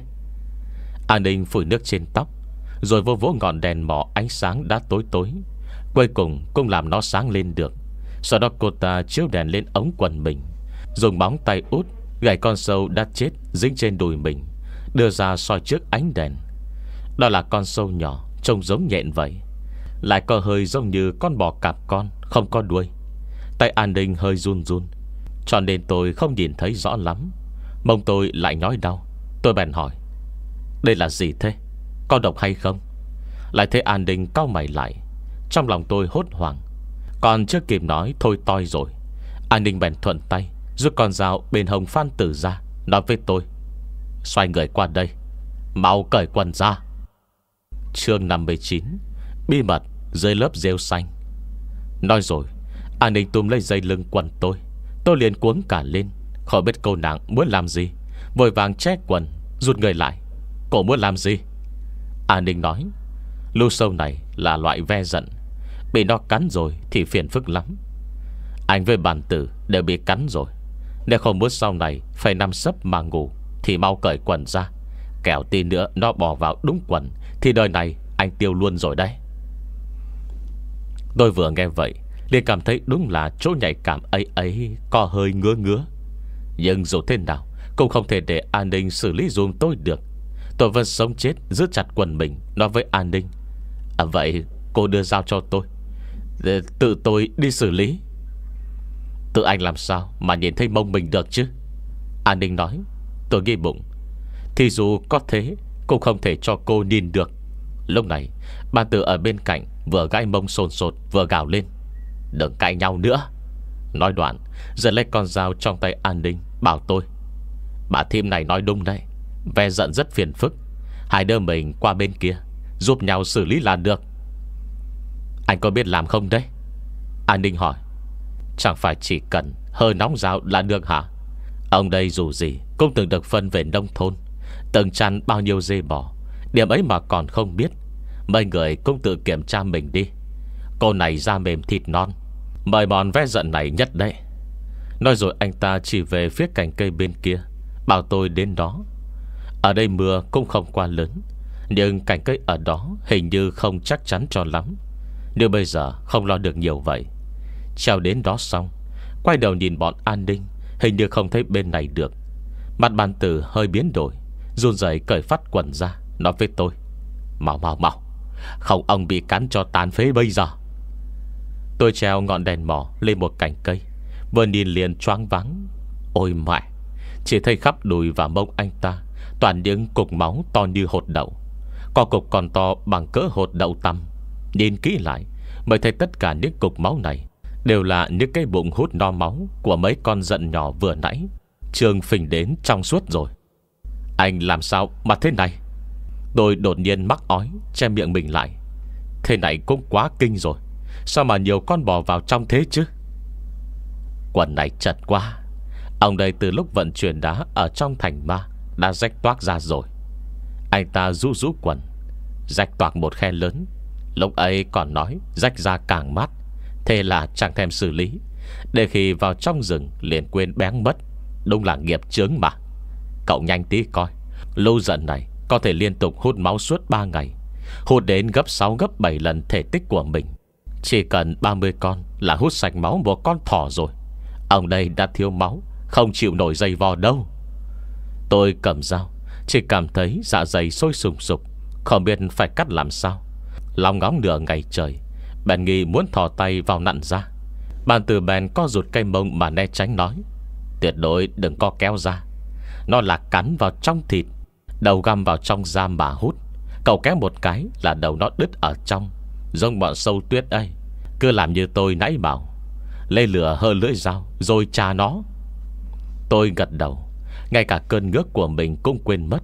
An ninh phủi nước trên tóc Rồi vô vỗ ngọn đèn mỏ ánh sáng đã tối tối Cuối cùng cũng làm nó sáng lên được Sau đó cô ta chiếu đèn lên ống quần mình Dùng bóng tay út Gãy con sâu đã chết dính trên đùi mình Đưa ra soi trước ánh đèn Đó là con sâu nhỏ Trông giống nhện vậy Lại có hơi giống như con bò cạp con Không có đuôi Tay an ninh hơi run run cho nên tôi không nhìn thấy rõ lắm Mông tôi lại nói đau Tôi bèn hỏi Đây là gì thế Có độc hay không Lại thấy an ninh cao mày lại Trong lòng tôi hốt hoảng Còn chưa kịp nói thôi toi rồi An ninh bèn thuận tay Rút con dao bên hồng phan tử ra Nói với tôi Xoay người qua đây Mau cởi quần ra chương 59 Bí mật dưới lớp rêu xanh Nói rồi An ninh túm lấy dây lưng quần tôi Tôi liền cuống cả lên Khỏi biết câu nàng muốn làm gì Vội vàng che quần Rụt người lại Cô muốn làm gì An Ninh nói Lưu sâu này là loại ve giận Bị nó cắn rồi thì phiền phức lắm Anh với bàn tử đều bị cắn rồi Nếu không muốn sau này Phải nằm sấp mà ngủ Thì mau cởi quần ra Kẻo tí nữa nó bỏ vào đúng quần Thì đời này anh tiêu luôn rồi đấy Tôi vừa nghe vậy liền cảm thấy đúng là chỗ nhạy cảm ấy ấy Có hơi ngứa ngứa Nhưng dù thế nào Cũng không thể để an ninh xử lý dùm tôi được Tôi vẫn sống chết giữ chặt quần mình Nói với an ninh À vậy cô đưa dao cho tôi để Tự tôi đi xử lý Tự anh làm sao mà nhìn thấy mông mình được chứ An ninh nói Tôi ghi bụng Thì dù có thế Cũng không thể cho cô nhìn được Lúc này Bà tự ở bên cạnh Vừa gãi mông sồn sột vừa gào lên Đừng cãi nhau nữa Nói đoạn giờ lấy con dao trong tay an ninh Bảo tôi Bà thím này nói đúng đấy Ve giận rất phiền phức Hai đứa mình qua bên kia Giúp nhau xử lý là được Anh có biết làm không đấy An ninh hỏi Chẳng phải chỉ cần hơi nóng dao là được hả Ông đây dù gì Cũng từng được phân về nông thôn Từng chăn bao nhiêu dê bò Điểm ấy mà còn không biết Mấy người cũng tự kiểm tra mình đi Cô này da mềm thịt non Mời bọn vẽ giận này nhất đấy Nói rồi anh ta chỉ về phía cành cây bên kia Bảo tôi đến đó Ở đây mưa cũng không quá lớn Nhưng cành cây ở đó Hình như không chắc chắn cho lắm Nếu bây giờ không lo được nhiều vậy Treo đến đó xong Quay đầu nhìn bọn an ninh Hình như không thấy bên này được Mặt bàn tử hơi biến đổi Run rẩy cởi phát quần ra Nói với tôi Mau mau mau Không ông bị cắn cho tàn phế bây giờ Tôi treo ngọn đèn mỏ lên một cành cây Vừa nhìn liền choáng vắng Ôi mẹ Chỉ thấy khắp đùi và mông anh ta Toàn những cục máu to như hột đậu Có cục còn to bằng cỡ hột đậu tăm Nhìn kỹ lại Mới thấy tất cả những cục máu này Đều là những cái bụng hút no máu Của mấy con giận nhỏ vừa nãy Trường phình đến trong suốt rồi Anh làm sao mà thế này Tôi đột nhiên mắc ói Che miệng mình lại Thế này cũng quá kinh rồi Sao mà nhiều con bò vào trong thế chứ Quần này chật quá Ông đây từ lúc vận chuyển đá Ở trong thành ma Đã rách toác ra rồi Anh ta rũ rũ quần Rách toạc một khe lớn Lúc ấy còn nói rách ra càng mắt Thế là chẳng thèm xử lý Để khi vào trong rừng liền quên bén mất Đúng là nghiệp chướng mà Cậu nhanh tí coi lâu giận này có thể liên tục hút máu suốt 3 ngày Hút đến gấp 6 gấp 7 lần thể tích của mình chỉ cần 30 con là hút sạch máu một con thỏ rồi Ông đây đã thiếu máu Không chịu nổi dây vò đâu Tôi cầm dao Chỉ cảm thấy dạ dày sôi sùng sục Không biết phải cắt làm sao Lòng ngóng nửa ngày trời Bèn nghi muốn thò tay vào nặn ra Bàn từ bèn co rụt cây mông mà né tránh nói Tuyệt đối đừng co kéo ra Nó là cắn vào trong thịt Đầu găm vào trong da mà hút Cậu kéo một cái là đầu nó đứt ở trong Giống bọn sâu tuyết ấy Cứ làm như tôi nãy bảo lấy lửa hơ lưỡi dao Rồi tra nó Tôi gật đầu Ngay cả cơn ngước của mình cũng quên mất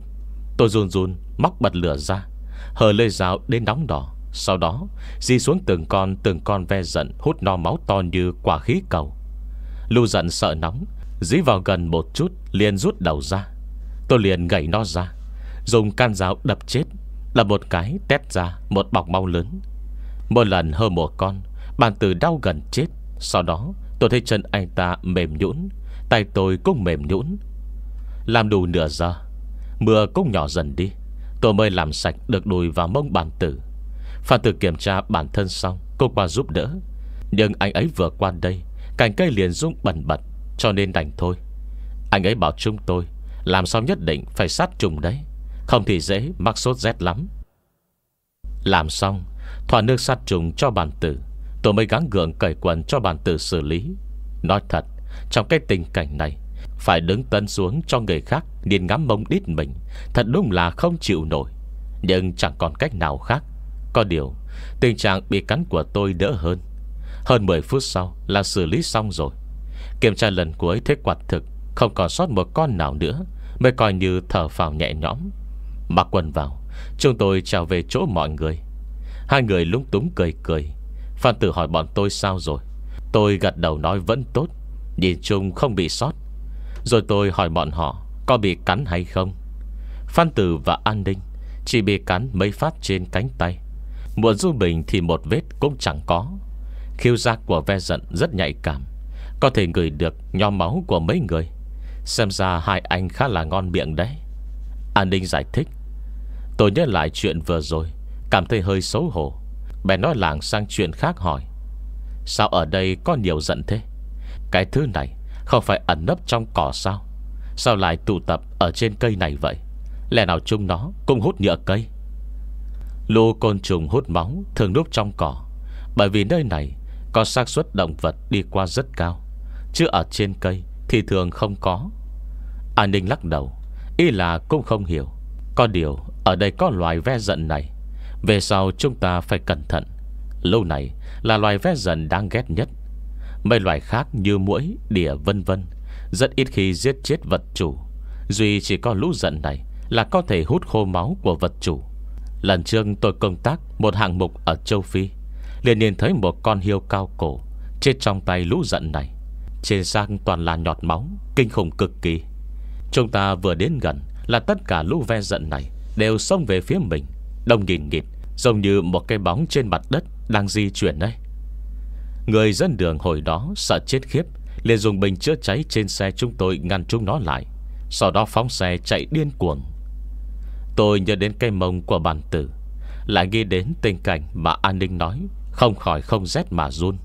Tôi run run móc bật lửa ra Hờ lưỡi dao đến nóng đỏ Sau đó di xuống từng con Từng con ve giận hút no máu to như quả khí cầu Lưu giận sợ nóng Dí vào gần một chút liền rút đầu ra Tôi liền gãy nó ra Dùng can dao đập chết Đập một cái tét ra một bọc mau lớn một lần hơn một con Bàn tử đau gần chết Sau đó tôi thấy chân anh ta mềm nhũn Tay tôi cũng mềm nhũn Làm đủ nửa giờ Mưa cũng nhỏ dần đi Tôi mới làm sạch được đùi và mông bàn tử Phan tử kiểm tra bản thân xong Cô qua giúp đỡ Nhưng anh ấy vừa qua đây Cành cây liền rung bẩn bật Cho nên đành thôi Anh ấy bảo chúng tôi Làm xong nhất định phải sát trùng đấy Không thì dễ mắc sốt rét lắm Làm xong thoa nước sát trùng cho bản tử Tôi mới gắng gượng cởi quần cho bản tử xử lý Nói thật Trong cái tình cảnh này Phải đứng tân xuống cho người khác Điền ngắm mông đít mình Thật đúng là không chịu nổi Nhưng chẳng còn cách nào khác Có điều Tình trạng bị cắn của tôi đỡ hơn Hơn 10 phút sau là xử lý xong rồi Kiểm tra lần cuối thế quạt thực Không còn sót một con nào nữa Mới coi như thở phào nhẹ nhõm Mặc quần vào Chúng tôi trở về chỗ mọi người Hai người lúng túng cười cười Phan tử hỏi bọn tôi sao rồi Tôi gật đầu nói vẫn tốt Nhìn chung không bị sót Rồi tôi hỏi bọn họ Có bị cắn hay không Phan tử và an ninh Chỉ bị cắn mấy phát trên cánh tay Muộn du bình thì một vết cũng chẳng có Khiêu giác của ve giận rất nhạy cảm Có thể ngửi được nho máu của mấy người Xem ra hai anh khá là ngon miệng đấy An ninh giải thích Tôi nhớ lại chuyện vừa rồi Cảm thấy hơi xấu hổ bè nói làng sang chuyện khác hỏi Sao ở đây có nhiều giận thế Cái thứ này Không phải ẩn nấp trong cỏ sao Sao lại tụ tập ở trên cây này vậy Lẽ nào chúng nó cũng hút nhựa cây Lũ côn trùng hút máu Thường núp trong cỏ Bởi vì nơi này Có xác suất động vật đi qua rất cao Chứ ở trên cây thì thường không có An ninh lắc đầu ý là cũng không hiểu Có điều ở đây có loài ve giận này về sau chúng ta phải cẩn thận Lâu này là loài ve dần đáng ghét nhất Mấy loài khác như mũi, đỉa vân vân Rất ít khi giết chết vật chủ Duy chỉ có lũ giận này Là có thể hút khô máu của vật chủ Lần trước tôi công tác Một hạng mục ở châu Phi liền nhìn thấy một con hiêu cao cổ Chết trong tay lũ giận này Trên xác toàn là nhọt máu Kinh khủng cực kỳ Chúng ta vừa đến gần Là tất cả lũ ve giận này Đều xông về phía mình Đông nghìn nghịt Giống như một cái bóng trên mặt đất Đang di chuyển đây Người dân đường hồi đó sợ chết khiếp liền dùng bình chữa cháy trên xe chúng tôi Ngăn chúng nó lại Sau đó phóng xe chạy điên cuồng Tôi nhớ đến cây mông của bàn tử Lại nghĩ đến tình cảnh mà an ninh nói Không khỏi không rét mà run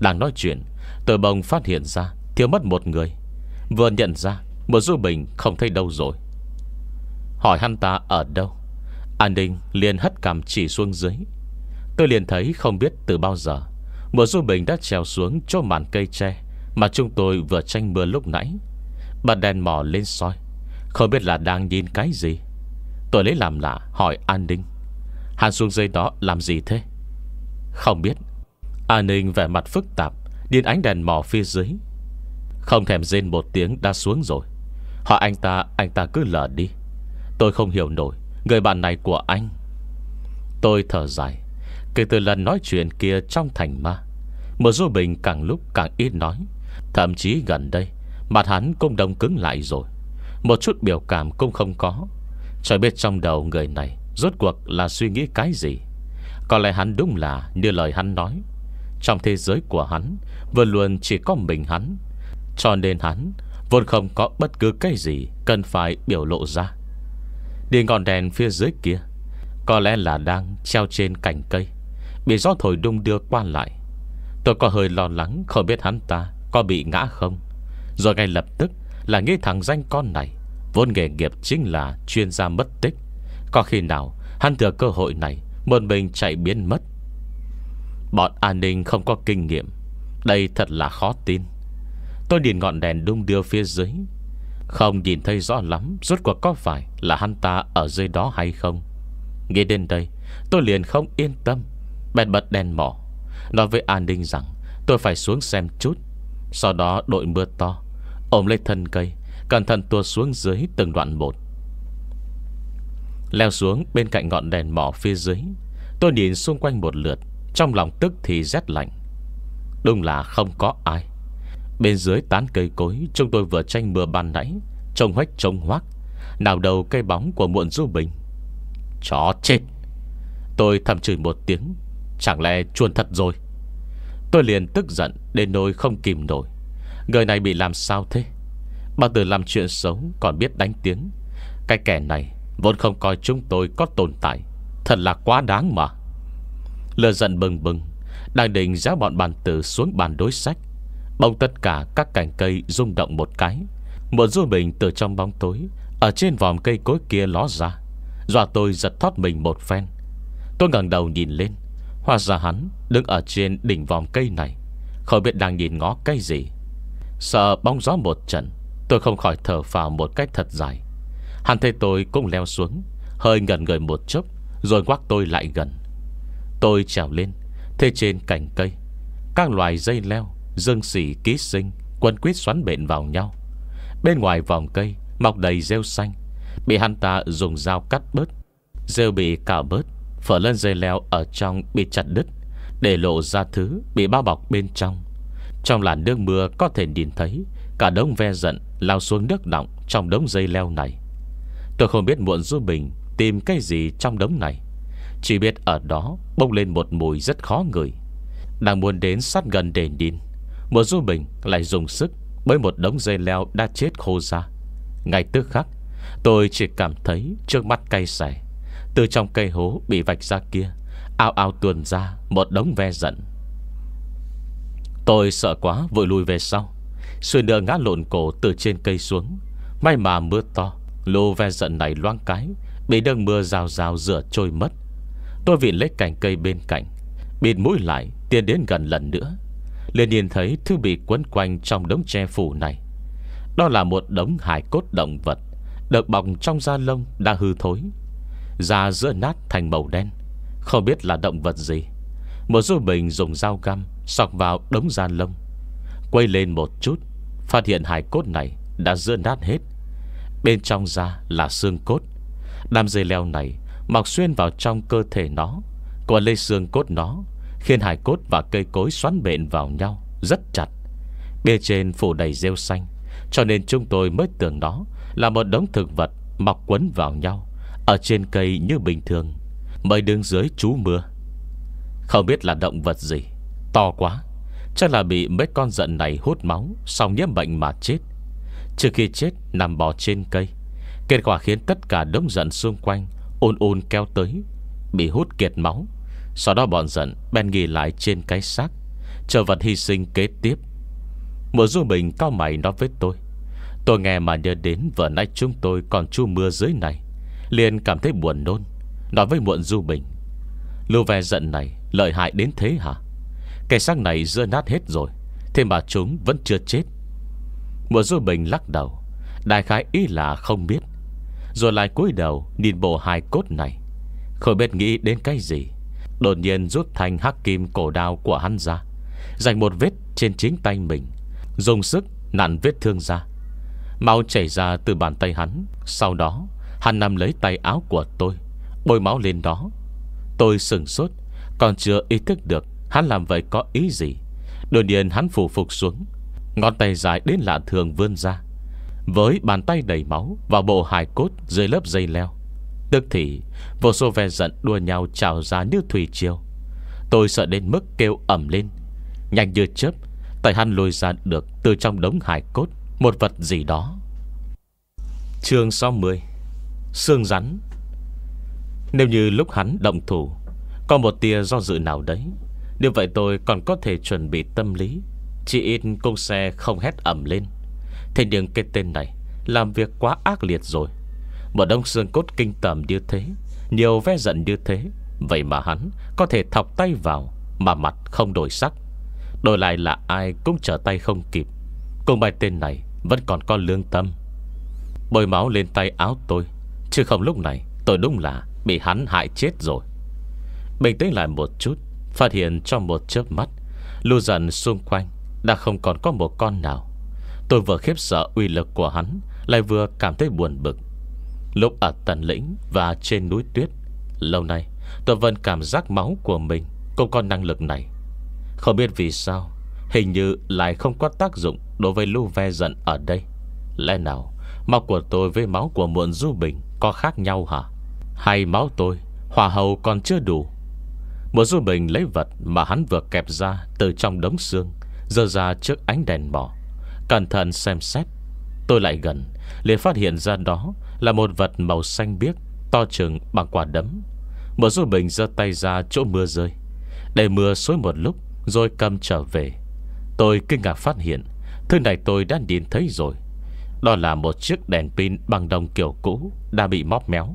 Đang nói chuyện Tôi bồng phát hiện ra Thiếu mất một người Vừa nhận ra Một du bình không thấy đâu rồi Hỏi hắn ta ở đâu An Ninh liền hất cằm chỉ xuống dưới Tôi liền thấy không biết từ bao giờ Mùa Du Bình đã trèo xuống cho màn cây tre Mà chúng tôi vừa tranh mưa lúc nãy Bật đèn mò lên soi Không biết là đang nhìn cái gì Tôi lấy làm lạ hỏi An Ninh Hắn xuống dây đó làm gì thế Không biết An Ninh vẻ mặt phức tạp Điên ánh đèn mò phía dưới Không thèm rên một tiếng đã xuống rồi Hỏi anh ta Anh ta cứ lờ đi Tôi không hiểu nổi Người bạn này của anh Tôi thở dài Kể từ lần nói chuyện kia trong thành ma Mở Du Bình càng lúc càng ít nói Thậm chí gần đây Mặt hắn cũng đông cứng lại rồi Một chút biểu cảm cũng không có Trời biết trong đầu người này Rốt cuộc là suy nghĩ cái gì Có lẽ hắn đúng là như lời hắn nói Trong thế giới của hắn Vừa luôn chỉ có mình hắn Cho nên hắn Vốn không có bất cứ cái gì Cần phải biểu lộ ra Đi ngọn đèn phía dưới kia Có lẽ là đang treo trên cành cây Bị gió thổi đung đưa qua lại Tôi có hơi lo lắng Không biết hắn ta có bị ngã không Rồi ngay lập tức là nghĩ thằng danh con này Vốn nghề nghiệp chính là chuyên gia mất tích Có khi nào hắn thừa cơ hội này Một mình chạy biến mất Bọn an ninh không có kinh nghiệm Đây thật là khó tin Tôi điền ngọn đèn đung đưa phía dưới không nhìn thấy rõ lắm Rốt cuộc có phải là hắn ta ở dưới đó hay không Nghe đến đây Tôi liền không yên tâm Bèn bật đèn mỏ Nói với an ninh rằng tôi phải xuống xem chút Sau đó đội mưa to Ôm lấy thân cây Cẩn thận tua xuống dưới từng đoạn một Leo xuống bên cạnh ngọn đèn mỏ phía dưới Tôi nhìn xung quanh một lượt Trong lòng tức thì rét lạnh Đúng là không có ai Bên dưới tán cây cối Chúng tôi vừa tranh mưa ban nãy Trông hoách trông hoác Nào đầu cây bóng của muộn du bình Chó chết Tôi thầm chửi một tiếng Chẳng lẽ chuồn thật rồi Tôi liền tức giận đến nỗi không kìm nổi Người này bị làm sao thế Bao tử làm chuyện xấu Còn biết đánh tiếng Cái kẻ này vốn không coi chúng tôi có tồn tại Thật là quá đáng mà Lừa giận bừng bừng Đang định giá bọn bàn tử xuống bàn đối sách Bỗng tất cả các cành cây rung động một cái Một du mình từ trong bóng tối Ở trên vòm cây cối kia ló ra Dọa tôi giật thoát mình một phen Tôi ngẩng đầu nhìn lên hoa ra hắn đứng ở trên đỉnh vòm cây này Không biết đang nhìn ngó cây gì Sợ bóng gió một trận Tôi không khỏi thở vào một cách thật dài Hắn thấy tôi cũng leo xuống Hơi ngần người một chút Rồi quắc tôi lại gần Tôi trèo lên Thế trên cành cây Các loài dây leo Dương xỉ ký sinh Quân quyết xoắn bệnh vào nhau Bên ngoài vòng cây Mọc đầy rêu xanh Bị hắn ta dùng dao cắt bớt Rêu bị cào bớt Phở lên dây leo ở trong bị chặt đứt Để lộ ra thứ bị bao bọc bên trong Trong làn nước mưa có thể nhìn thấy Cả đống ve giận lao xuống nước động Trong đống dây leo này Tôi không biết muộn du bình Tìm cái gì trong đống này Chỉ biết ở đó bông lên một mùi rất khó ngửi Đang muốn đến sát gần để nhìn Mùa du bình lại dùng sức Bới một đống dây leo đã chết khô ra Ngay tức khắc Tôi chỉ cảm thấy trước mắt cay xẻ Từ trong cây hố bị vạch ra kia Ao ao tuồn ra Một đống ve giận Tôi sợ quá vội lùi về sau Xuyên đưa ngã lộn cổ từ trên cây xuống May mà mưa to Lô ve giận này loang cái Bị đơn mưa rào rào rửa trôi mất Tôi vì lấy cành cây bên cạnh Bịt mũi lại Tiến đến gần lần nữa liền nhìn thấy thứ bị quấn quanh trong đống tre phủ này Đó là một đống hải cốt động vật Được bọc trong da lông đã hư thối Da giữa nát thành màu đen Không biết là động vật gì Một du bình dùng dao găm Sọc vào đống da lông Quay lên một chút Phát hiện hải cốt này đã giữa nát hết Bên trong da là xương cốt đam dây leo này Mọc xuyên vào trong cơ thể nó Còn lây xương cốt nó Khiến hải cốt và cây cối xoắn bện vào nhau Rất chặt Bia trên phủ đầy rêu xanh Cho nên chúng tôi mới tưởng đó Là một đống thực vật mọc quấn vào nhau Ở trên cây như bình thường Mới đứng dưới trú mưa Không biết là động vật gì To quá Chắc là bị mấy con giận này hút máu Xong nhiễm bệnh mà chết Trước khi chết nằm bò trên cây Kết quả khiến tất cả đống giận xung quanh Ôn ôn keo tới Bị hút kiệt máu sau đó bọn giận ben nghỉ lại trên cái xác Chờ vật hy sinh kế tiếp Mùa du bình cao mày nói với tôi Tôi nghe mà nhớ đến vợ nãy chúng tôi còn chu mưa dưới này liền cảm thấy buồn nôn Nói với muộn du bình Lưu về giận này lợi hại đến thế hả Cái xác này dưa nát hết rồi Thế mà chúng vẫn chưa chết Mùa du bình lắc đầu Đại khái ý là không biết Rồi lại cúi đầu Nhìn bộ hài cốt này Không biết nghĩ đến cái gì Đột nhiên rút thanh hắc kim cổ đao của hắn ra Dành một vết trên chính tay mình Dùng sức nặn vết thương ra Máu chảy ra từ bàn tay hắn Sau đó hắn nằm lấy tay áo của tôi Bôi máu lên đó Tôi sừng sốt Còn chưa ý thức được hắn làm vậy có ý gì Đột nhiên hắn phủ phục xuống Ngón tay dài đến lạ thường vươn ra Với bàn tay đầy máu Vào bộ hài cốt dưới lớp dây leo Tức thì Vô số ve giận đua nhau trào ra như thủy chiều Tôi sợ đến mức kêu ẩm lên Nhanh như chớp Tay hắn lôi ra được từ trong đống hải cốt Một vật gì đó chương 60 Sương rắn Nếu như lúc hắn động thủ Có một tia do dự nào đấy Như vậy tôi còn có thể chuẩn bị tâm lý Chỉ ít cung xe không hét ẩm lên Thế nhưng cái tên này Làm việc quá ác liệt rồi một đông xương cốt kinh tởm như thế Nhiều vé giận như thế Vậy mà hắn có thể thọc tay vào Mà mặt không đổi sắc Đổi lại là ai cũng trở tay không kịp Cùng bài tên này Vẫn còn có lương tâm Bồi máu lên tay áo tôi Chứ không lúc này tôi đúng là Bị hắn hại chết rồi Bình tĩnh lại một chút Phát hiện trong một chớp mắt Lưu dần xung quanh Đã không còn có một con nào Tôi vừa khiếp sợ uy lực của hắn Lại vừa cảm thấy buồn bực Lúc ở tần lĩnh và trên núi tuyết Lâu nay tôi vẫn cảm giác máu của mình Cũng có năng lực này Không biết vì sao Hình như lại không có tác dụng Đối với lưu ve giận ở đây Lẽ nào máu của tôi với máu của muộn du bình Có khác nhau hả Hay máu tôi Hòa hầu còn chưa đủ muộn du bình lấy vật mà hắn vừa kẹp ra Từ trong đống xương Giờ ra trước ánh đèn bỏ Cẩn thận xem xét Tôi lại gần liền phát hiện ra đó là một vật màu xanh biếc To chừng bằng quả đấm Một du bình giơ tay ra chỗ mưa rơi Để mưa xối một lúc Rồi cầm trở về Tôi kinh ngạc phát hiện Thứ này tôi đã nhìn thấy rồi Đó là một chiếc đèn pin bằng đồng kiểu cũ Đã bị móp méo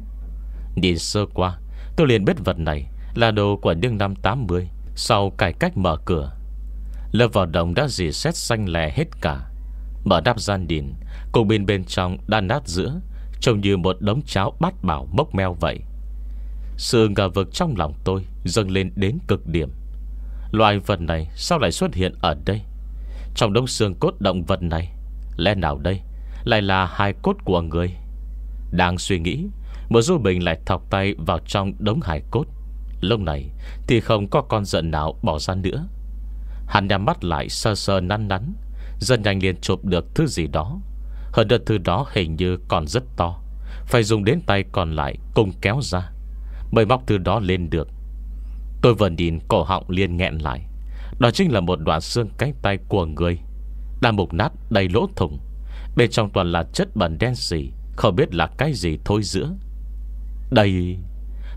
Nhìn sơ qua Tôi liền biết vật này là đồ của những năm 80 Sau cải cách mở cửa Lớp vào đồng đã dì xét xanh lè hết cả Mở đắp gian đìn Cùng bên bên trong đã nát giữa Trông như một đống cháo bát bảo mốc meo vậy Sự ngờ vực trong lòng tôi Dâng lên đến cực điểm Loài vật này sao lại xuất hiện ở đây Trong đống xương cốt động vật này Lẽ nào đây Lại là hai cốt của người Đang suy nghĩ Mùa du bình lại thọc tay vào trong đống hải cốt Lúc này Thì không có con giận nào bỏ ra nữa Hắn nhắm mắt lại sơ sơ năn nắn dần nhanh liền chụp được thứ gì đó hơn nữa thứ đó hình như còn rất to Phải dùng đến tay còn lại cùng kéo ra Mới móc thứ đó lên được Tôi vừa nhìn cổ họng liền nghẹn lại Đó chính là một đoạn xương cánh tay của người Đã mục nát đầy lỗ thủng Bên trong toàn là chất bẩn đen xỉ Không biết là cái gì thôi giữa Đây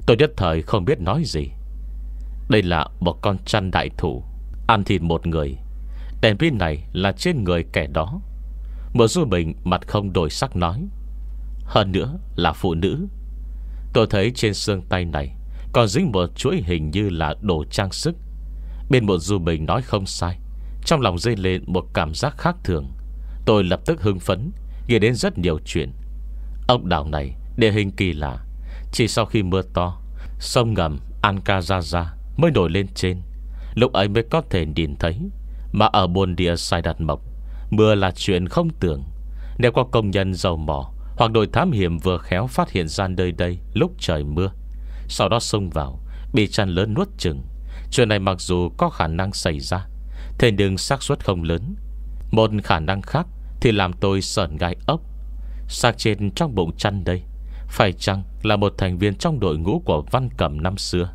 Tôi nhất thời không biết nói gì Đây là một con chăn đại thủ Ăn thịt một người Đèn pin này là trên người kẻ đó Mùa du bình mặt không đổi sắc nói Hơn nữa là phụ nữ Tôi thấy trên xương tay này Còn dính một chuỗi hình như là đồ trang sức Bên mùa du bình nói không sai Trong lòng dây lên một cảm giác khác thường Tôi lập tức hưng phấn Nghĩ đến rất nhiều chuyện Ông đảo này địa hình kỳ lạ Chỉ sau khi mưa to Sông ngầm Ankazaza mới nổi lên trên Lúc ấy mới có thể nhìn thấy Mà ở buồn địa sai đặt mộc Mưa là chuyện không tưởng Nếu có công nhân giàu mỏ Hoặc đội thám hiểm vừa khéo phát hiện ra nơi đây Lúc trời mưa Sau đó xông vào Bị chăn lớn nuốt chừng Chuyện này mặc dù có khả năng xảy ra Thế nhưng xác suất không lớn Một khả năng khác Thì làm tôi sởn gai ốc Xác trên trong bụng chăn đây Phải chăng là một thành viên trong đội ngũ Của Văn Cẩm năm xưa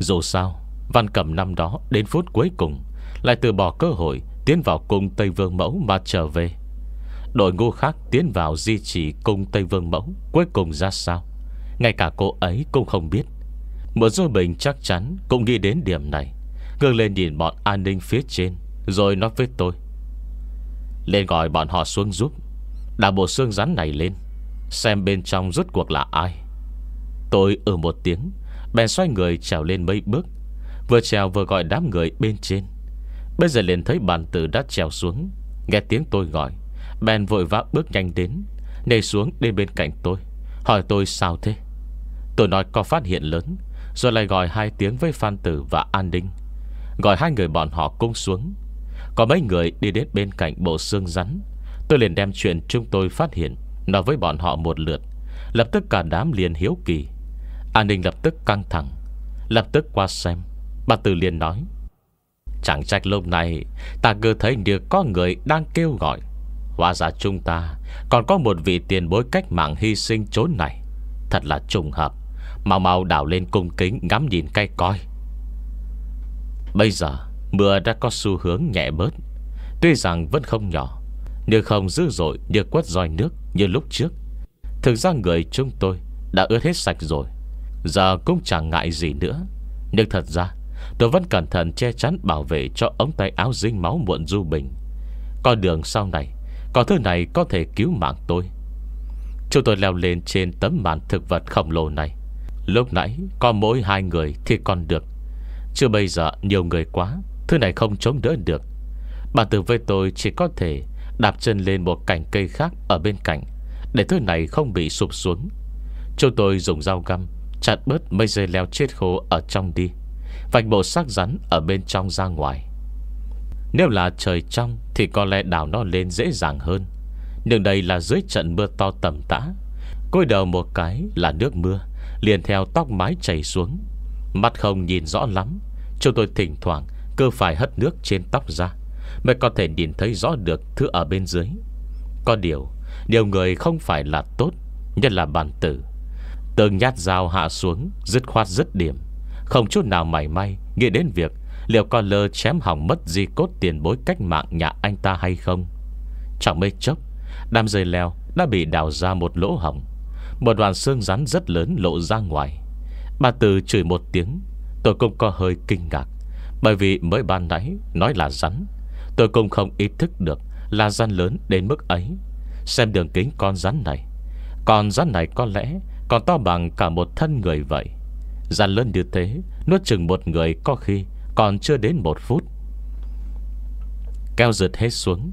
Dù sao Văn Cẩm năm đó đến phút cuối cùng Lại từ bỏ cơ hội Tiến vào cung Tây Vương Mẫu mà trở về Đội ngũ khác tiến vào di trì cung Tây Vương Mẫu Cuối cùng ra sao Ngay cả cô ấy cũng không biết Một dôi bình chắc chắn cũng nghĩ đến điểm này Ngưng lên nhìn bọn an ninh phía trên Rồi nói với tôi Lên gọi bọn họ xuống giúp Đả bộ xương rắn này lên Xem bên trong rút cuộc là ai Tôi ở ừ một tiếng Bèn xoay người trèo lên mấy bước Vừa trèo vừa gọi đám người bên trên Bây giờ liền thấy bàn tử đã trèo xuống Nghe tiếng tôi gọi Bèn vội vã bước nhanh đến Nề xuống đi bên cạnh tôi Hỏi tôi sao thế Tôi nói có phát hiện lớn Rồi lại gọi hai tiếng với Phan Tử và An ninh Gọi hai người bọn họ cung xuống Có mấy người đi đến bên cạnh bộ xương rắn Tôi liền đem chuyện chúng tôi phát hiện Nói với bọn họ một lượt Lập tức cả đám liền hiếu kỳ An ninh lập tức căng thẳng Lập tức qua xem Bà Tử liền nói Chẳng trách lúc này Ta cứ thấy được có người đang kêu gọi Hóa ra chúng ta Còn có một vị tiền bối cách mạng hy sinh chốn này Thật là trùng hợp Mau mau đảo lên cung kính ngắm nhìn cây coi Bây giờ Mưa đã có xu hướng nhẹ bớt Tuy rằng vẫn không nhỏ Nhưng không dữ dội như quất roi nước Như lúc trước Thực ra người chúng tôi đã ướt hết sạch rồi Giờ cũng chẳng ngại gì nữa Nhưng thật ra Tôi vẫn cẩn thận che chắn bảo vệ cho ống tay áo dính máu muộn du bình Con đường sau này Có thứ này có thể cứu mạng tôi Chúng tôi leo lên trên tấm màn thực vật khổng lồ này Lúc nãy có mỗi hai người thì còn được chưa bây giờ nhiều người quá Thứ này không chống đỡ được Bản tử với tôi chỉ có thể Đạp chân lên một cành cây khác ở bên cạnh Để thứ này không bị sụp xuống Chúng tôi dùng dao găm Chặt bớt mấy dây leo chết khô ở trong đi Vạch bộ xác rắn ở bên trong ra ngoài Nếu là trời trong Thì có lẽ đào nó lên dễ dàng hơn Nhưng đây là dưới trận mưa to tầm tã Côi đầu một cái là nước mưa Liền theo tóc mái chảy xuống Mắt không nhìn rõ lắm cho tôi thỉnh thoảng cơ phải hất nước trên tóc ra Mới có thể nhìn thấy rõ được thứ ở bên dưới Có điều Điều người không phải là tốt Nhất là bản tử Từng nhát dao hạ xuống Dứt khoát dứt điểm không chút nào mảy may Nghĩ đến việc liệu con lơ chém hỏng mất di cốt tiền bối cách mạng nhà anh ta hay không Chẳng mấy chốc đam dây leo đã bị đào ra một lỗ hỏng Một đoàn xương rắn rất lớn lộ ra ngoài Bà Từ chửi một tiếng Tôi cũng có hơi kinh ngạc Bởi vì mới ban nãy nói là rắn Tôi cũng không ý thức được Là rắn lớn đến mức ấy Xem đường kính con rắn này Con rắn này có lẽ Còn to bằng cả một thân người vậy Gian lớn như thế Nuốt chừng một người có khi Còn chưa đến một phút Keo rượt hết xuống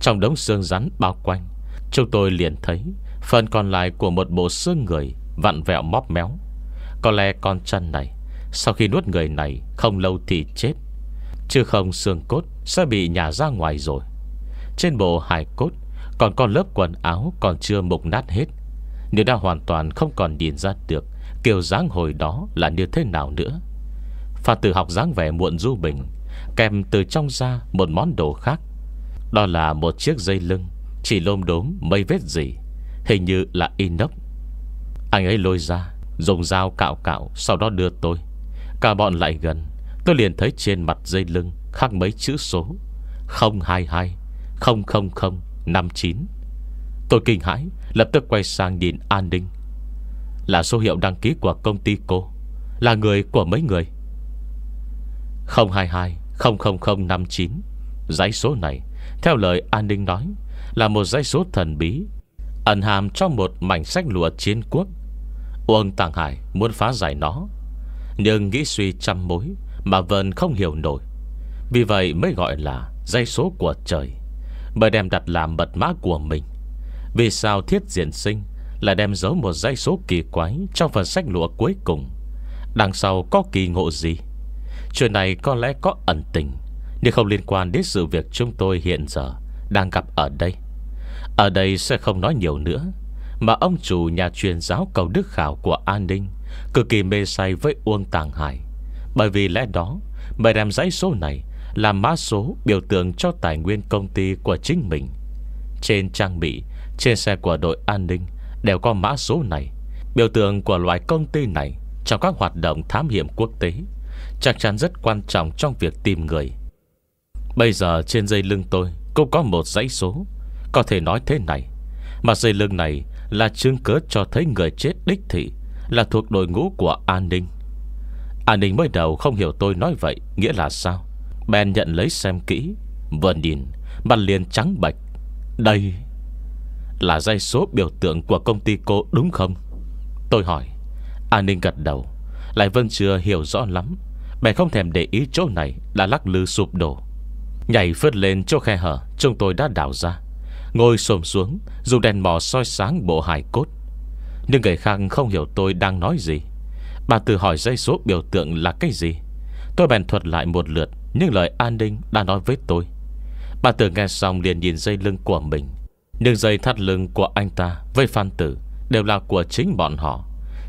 Trong đống xương rắn bao quanh Chúng tôi liền thấy Phần còn lại của một bộ xương người Vặn vẹo móp méo Có lẽ con chân này Sau khi nuốt người này không lâu thì chết Chứ không xương cốt sẽ bị nhả ra ngoài rồi Trên bộ hải cốt Còn có lớp quần áo còn chưa mục nát hết Nếu đã hoàn toàn không còn nhìn ra được kiều dáng hồi đó là như thế nào nữa Pha tử học dáng vẻ muộn du bình Kèm từ trong ra một món đồ khác Đó là một chiếc dây lưng Chỉ lôm đốm mây vết gì Hình như là inox Anh ấy lôi ra Dùng dao cạo cạo Sau đó đưa tôi Cả bọn lại gần Tôi liền thấy trên mặt dây lưng Khắc mấy chữ số 022 000 59 Tôi kinh hãi Lập tức quay sang nhìn an ninh là số hiệu đăng ký của công ty cô Là người của mấy người 022 00059 Giấy số này Theo lời an ninh nói Là một giấy số thần bí Ẩn hàm trong một mảnh sách lụa chiến quốc Uông Tàng Hải muốn phá giải nó Nhưng nghĩ suy trăm mối Mà vẫn không hiểu nổi Vì vậy mới gọi là dây số của trời Bởi đem đặt làm mật mã của mình Vì sao thiết diện sinh là đem giấu một dãy số kỳ quái Trong phần sách lụa cuối cùng Đằng sau có kỳ ngộ gì Chuyện này có lẽ có ẩn tình Nhưng không liên quan đến sự việc chúng tôi hiện giờ Đang gặp ở đây Ở đây sẽ không nói nhiều nữa Mà ông chủ nhà truyền giáo cầu đức khảo của an ninh Cực kỳ mê say với Uông Tàng Hải Bởi vì lẽ đó Mày đem dãy số này Là mã số biểu tượng cho tài nguyên công ty của chính mình Trên trang bị Trên xe của đội an ninh đều có mã số này Biểu tượng của loại công ty này Trong các hoạt động thám hiểm quốc tế Chắc chắn rất quan trọng trong việc tìm người Bây giờ trên dây lưng tôi Cũng có một dãy số Có thể nói thế này Mà dây lưng này là chứng cớ cho thấy người chết đích thị Là thuộc đội ngũ của an ninh An ninh mới đầu không hiểu tôi nói vậy Nghĩa là sao Ben nhận lấy xem kỹ Vừa nhìn Mặt liền trắng bạch Đây là dây số biểu tượng của công ty cô đúng không? Tôi hỏi. An ninh gật đầu. Lại Vân chưa hiểu rõ lắm. bè không thèm để ý chỗ này đã lắc lư sụp đổ. Nhảy phớt lên chỗ khe hở chúng tôi đã đào ra. Ngồi xồm xuống, dùng đèn mò soi sáng bộ hài cốt. Nhưng người khác không hiểu tôi đang nói gì. Bà tự hỏi dây số biểu tượng là cái gì. Tôi bèn thuật lại một lượt những lời an ninh đã nói với tôi. Bà tử nghe xong liền nhìn dây lưng của mình nhưng dây thắt lưng của anh ta Với Phan Tử Đều là của chính bọn họ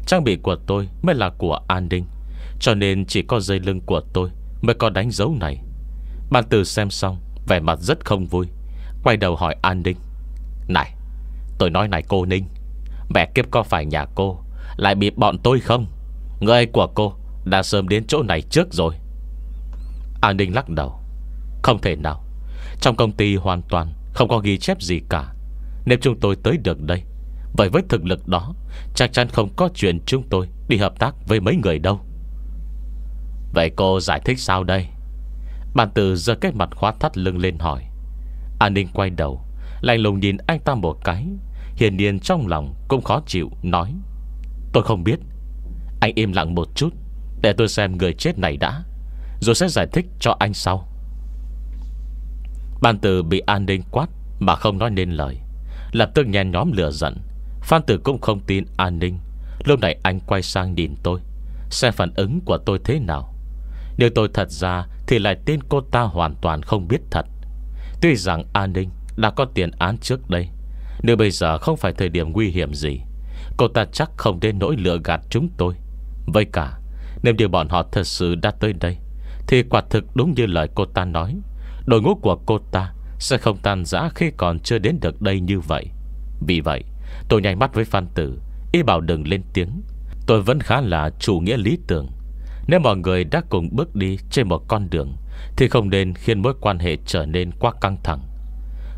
Trang bị của tôi mới là của an ninh Cho nên chỉ có dây lưng của tôi Mới có đánh dấu này Bàn tử xem xong Vẻ mặt rất không vui Quay đầu hỏi an ninh Này tôi nói này cô Ninh Mẹ kiếp có phải nhà cô Lại bị bọn tôi không Người của cô đã sớm đến chỗ này trước rồi An ninh lắc đầu Không thể nào Trong công ty hoàn toàn Không có ghi chép gì cả nếu chúng tôi tới được đây Vậy với thực lực đó Chắc chắn không có chuyện chúng tôi Đi hợp tác với mấy người đâu Vậy cô giải thích sao đây Bàn tử giơ cái mặt khóa thắt lưng lên hỏi An ninh quay đầu Lạnh lùng nhìn anh ta một cái Hiền điền trong lòng cũng khó chịu Nói Tôi không biết Anh im lặng một chút Để tôi xem người chết này đã Rồi sẽ giải thích cho anh sau Bàn tử bị an ninh quát Mà không nói nên lời Lập tức nghe nhóm lửa giận Phan Tử cũng không tin an ninh Lúc này anh quay sang nhìn tôi Xem phản ứng của tôi thế nào Nếu tôi thật ra Thì lại tin cô ta hoàn toàn không biết thật Tuy rằng an ninh Đã có tiền án trước đây Nếu bây giờ không phải thời điểm nguy hiểm gì Cô ta chắc không đến nỗi lừa gạt chúng tôi Với cả Nếu điều bọn họ thật sự đã tới đây Thì quả thực đúng như lời cô ta nói Đội ngũ của cô ta sẽ không tan rã khi còn chưa đến được đây như vậy Vì vậy Tôi nhanh mắt với Phan Tử Y bảo đừng lên tiếng Tôi vẫn khá là chủ nghĩa lý tưởng Nếu mọi người đã cùng bước đi trên một con đường Thì không nên khiến mối quan hệ trở nên quá căng thẳng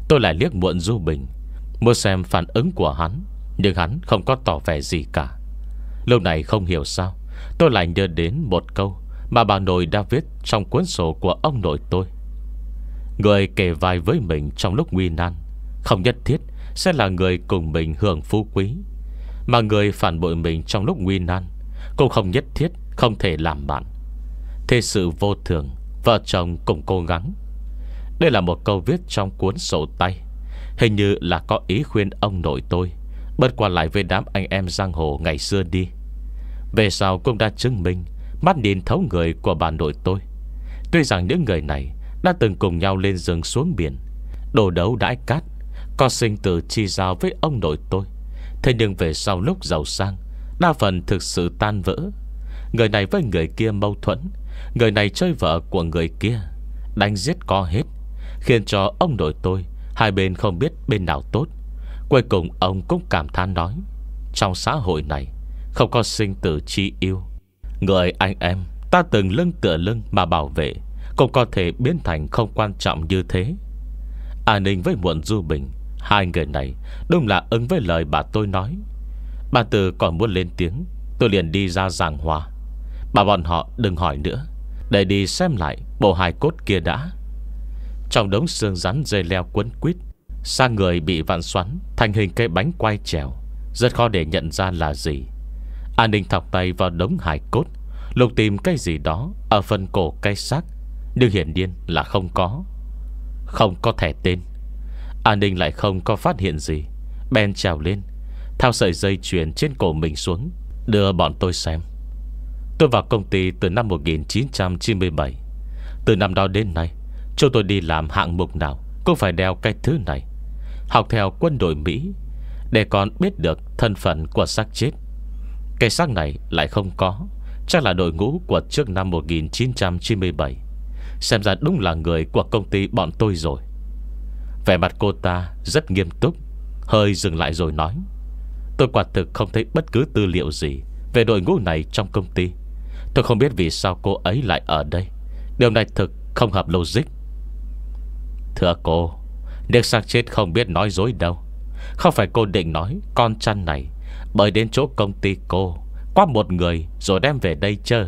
Tôi lại liếc muộn Du Bình Muốn xem phản ứng của hắn Nhưng hắn không có tỏ vẻ gì cả Lúc này không hiểu sao Tôi lại nhớ đến một câu Mà bà nội đã viết trong cuốn sổ của ông nội tôi Người kể vai với mình trong lúc nguy nan Không nhất thiết Sẽ là người cùng mình hưởng phú quý Mà người phản bội mình trong lúc nguy nan Cũng không nhất thiết Không thể làm bạn Thế sự vô thường Vợ chồng cùng cố gắng Đây là một câu viết trong cuốn sổ tay Hình như là có ý khuyên ông nội tôi Bớt qua lại với đám anh em giang hồ ngày xưa đi Về sau cũng đã chứng minh Mắt nhìn thấu người của bà nội tôi Tuy rằng những người này đã từng cùng nhau lên rừng xuống biển đồ đấu đãi cát Có sinh tử chi giao với ông nội tôi Thế nhưng về sau lúc giàu sang Đa phần thực sự tan vỡ Người này với người kia mâu thuẫn Người này chơi vợ của người kia Đánh giết co hết Khiến cho ông nội tôi Hai bên không biết bên nào tốt Cuối cùng ông cũng cảm thán nói Trong xã hội này Không có sinh tử chi yêu Người anh em ta từng lưng tựa lưng mà bảo vệ cũng có thể biến thành không quan trọng như thế An à, Ninh với muộn Du Bình Hai người này đúng là ứng với lời bà tôi nói Bà Từ còn muốn lên tiếng Tôi liền đi ra giảng hòa Bà bọn họ đừng hỏi nữa Để đi xem lại bộ hài cốt kia đã Trong đống xương rắn dây leo quấn quýt xa người bị vặn xoắn Thành hình cây bánh quay trèo Rất khó để nhận ra là gì An à, ninh thọc tay vào đống hài cốt Lục tìm cái gì đó Ở phần cổ cây xác nhưng hiển nhiên là không có Không có thẻ tên An ninh lại không có phát hiện gì Ben trèo lên Thao sợi dây chuyền trên cổ mình xuống Đưa bọn tôi xem Tôi vào công ty từ năm 1997 Từ năm đó đến nay cho tôi đi làm hạng mục nào Cũng phải đeo cái thứ này Học theo quân đội Mỹ Để còn biết được thân phận của xác chết Cái xác này lại không có Chắc là đội ngũ của trước năm 1997 Xem ra đúng là người của công ty bọn tôi rồi Vẻ mặt cô ta rất nghiêm túc Hơi dừng lại rồi nói Tôi quả thực không thấy bất cứ tư liệu gì Về đội ngũ này trong công ty Tôi không biết vì sao cô ấy lại ở đây Điều này thực không hợp logic Thưa cô Điếc xác chết không biết nói dối đâu Không phải cô định nói Con chăn này Bởi đến chỗ công ty cô Qua một người rồi đem về đây chơ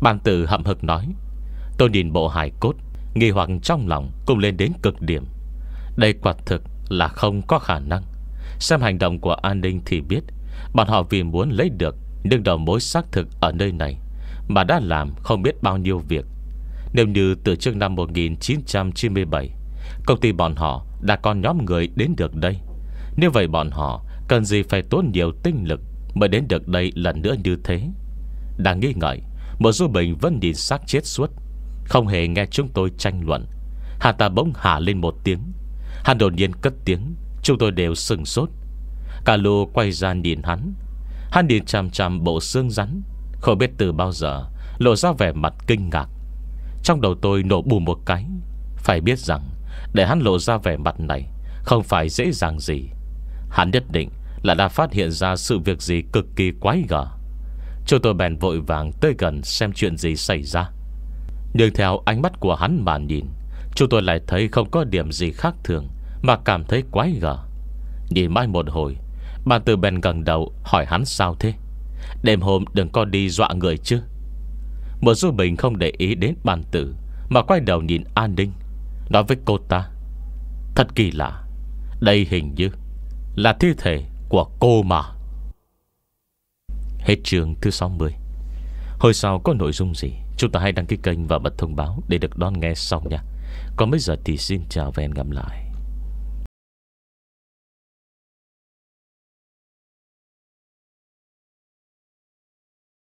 Bàn tử hậm hực nói Tôi nhìn bộ hài cốt Nghi hoặc trong lòng cũng lên đến cực điểm Đây quả thực là không có khả năng Xem hành động của an ninh thì biết Bọn họ vì muốn lấy được Những đầu mối xác thực ở nơi này Mà đã làm không biết bao nhiêu việc Nếu như từ trước năm 1997 Công ty bọn họ đã có nhóm người đến được đây Nếu vậy bọn họ Cần gì phải tốn nhiều tinh lực Mới đến được đây lần nữa như thế Đang nghi ngợi Một du bình vẫn nhìn xác chết suốt không hề nghe chúng tôi tranh luận Hắn ta bỗng hạ lên một tiếng Hắn đột nhiên cất tiếng Chúng tôi đều sừng sốt Cả lô quay ra nhìn hắn Hắn nhìn chằm chằm bộ xương rắn Không biết từ bao giờ Lộ ra vẻ mặt kinh ngạc Trong đầu tôi nổ bù một cái Phải biết rằng Để hắn lộ ra vẻ mặt này Không phải dễ dàng gì Hắn nhất định là đã phát hiện ra sự việc gì cực kỳ quái gở Chúng tôi bèn vội vàng tới gần xem chuyện gì xảy ra nhưng theo ánh mắt của hắn mà nhìn Chúng tôi lại thấy không có điểm gì khác thường Mà cảm thấy quái gở Nhìn mãi một hồi Bàn từ bèn gần đầu hỏi hắn sao thế Đêm hôm đừng có đi dọa người chứ Một du bình không để ý đến bàn tử Mà quay đầu nhìn an ninh Nói với cô ta Thật kỳ lạ Đây hình như là thi thể của cô mà Hết trường thứ 60 Hồi sau có nội dung gì Chúng ta hãy đăng ký kênh và bật thông báo Để được đón nghe xong nha Còn bây giờ thì xin chào và hẹn gặp lại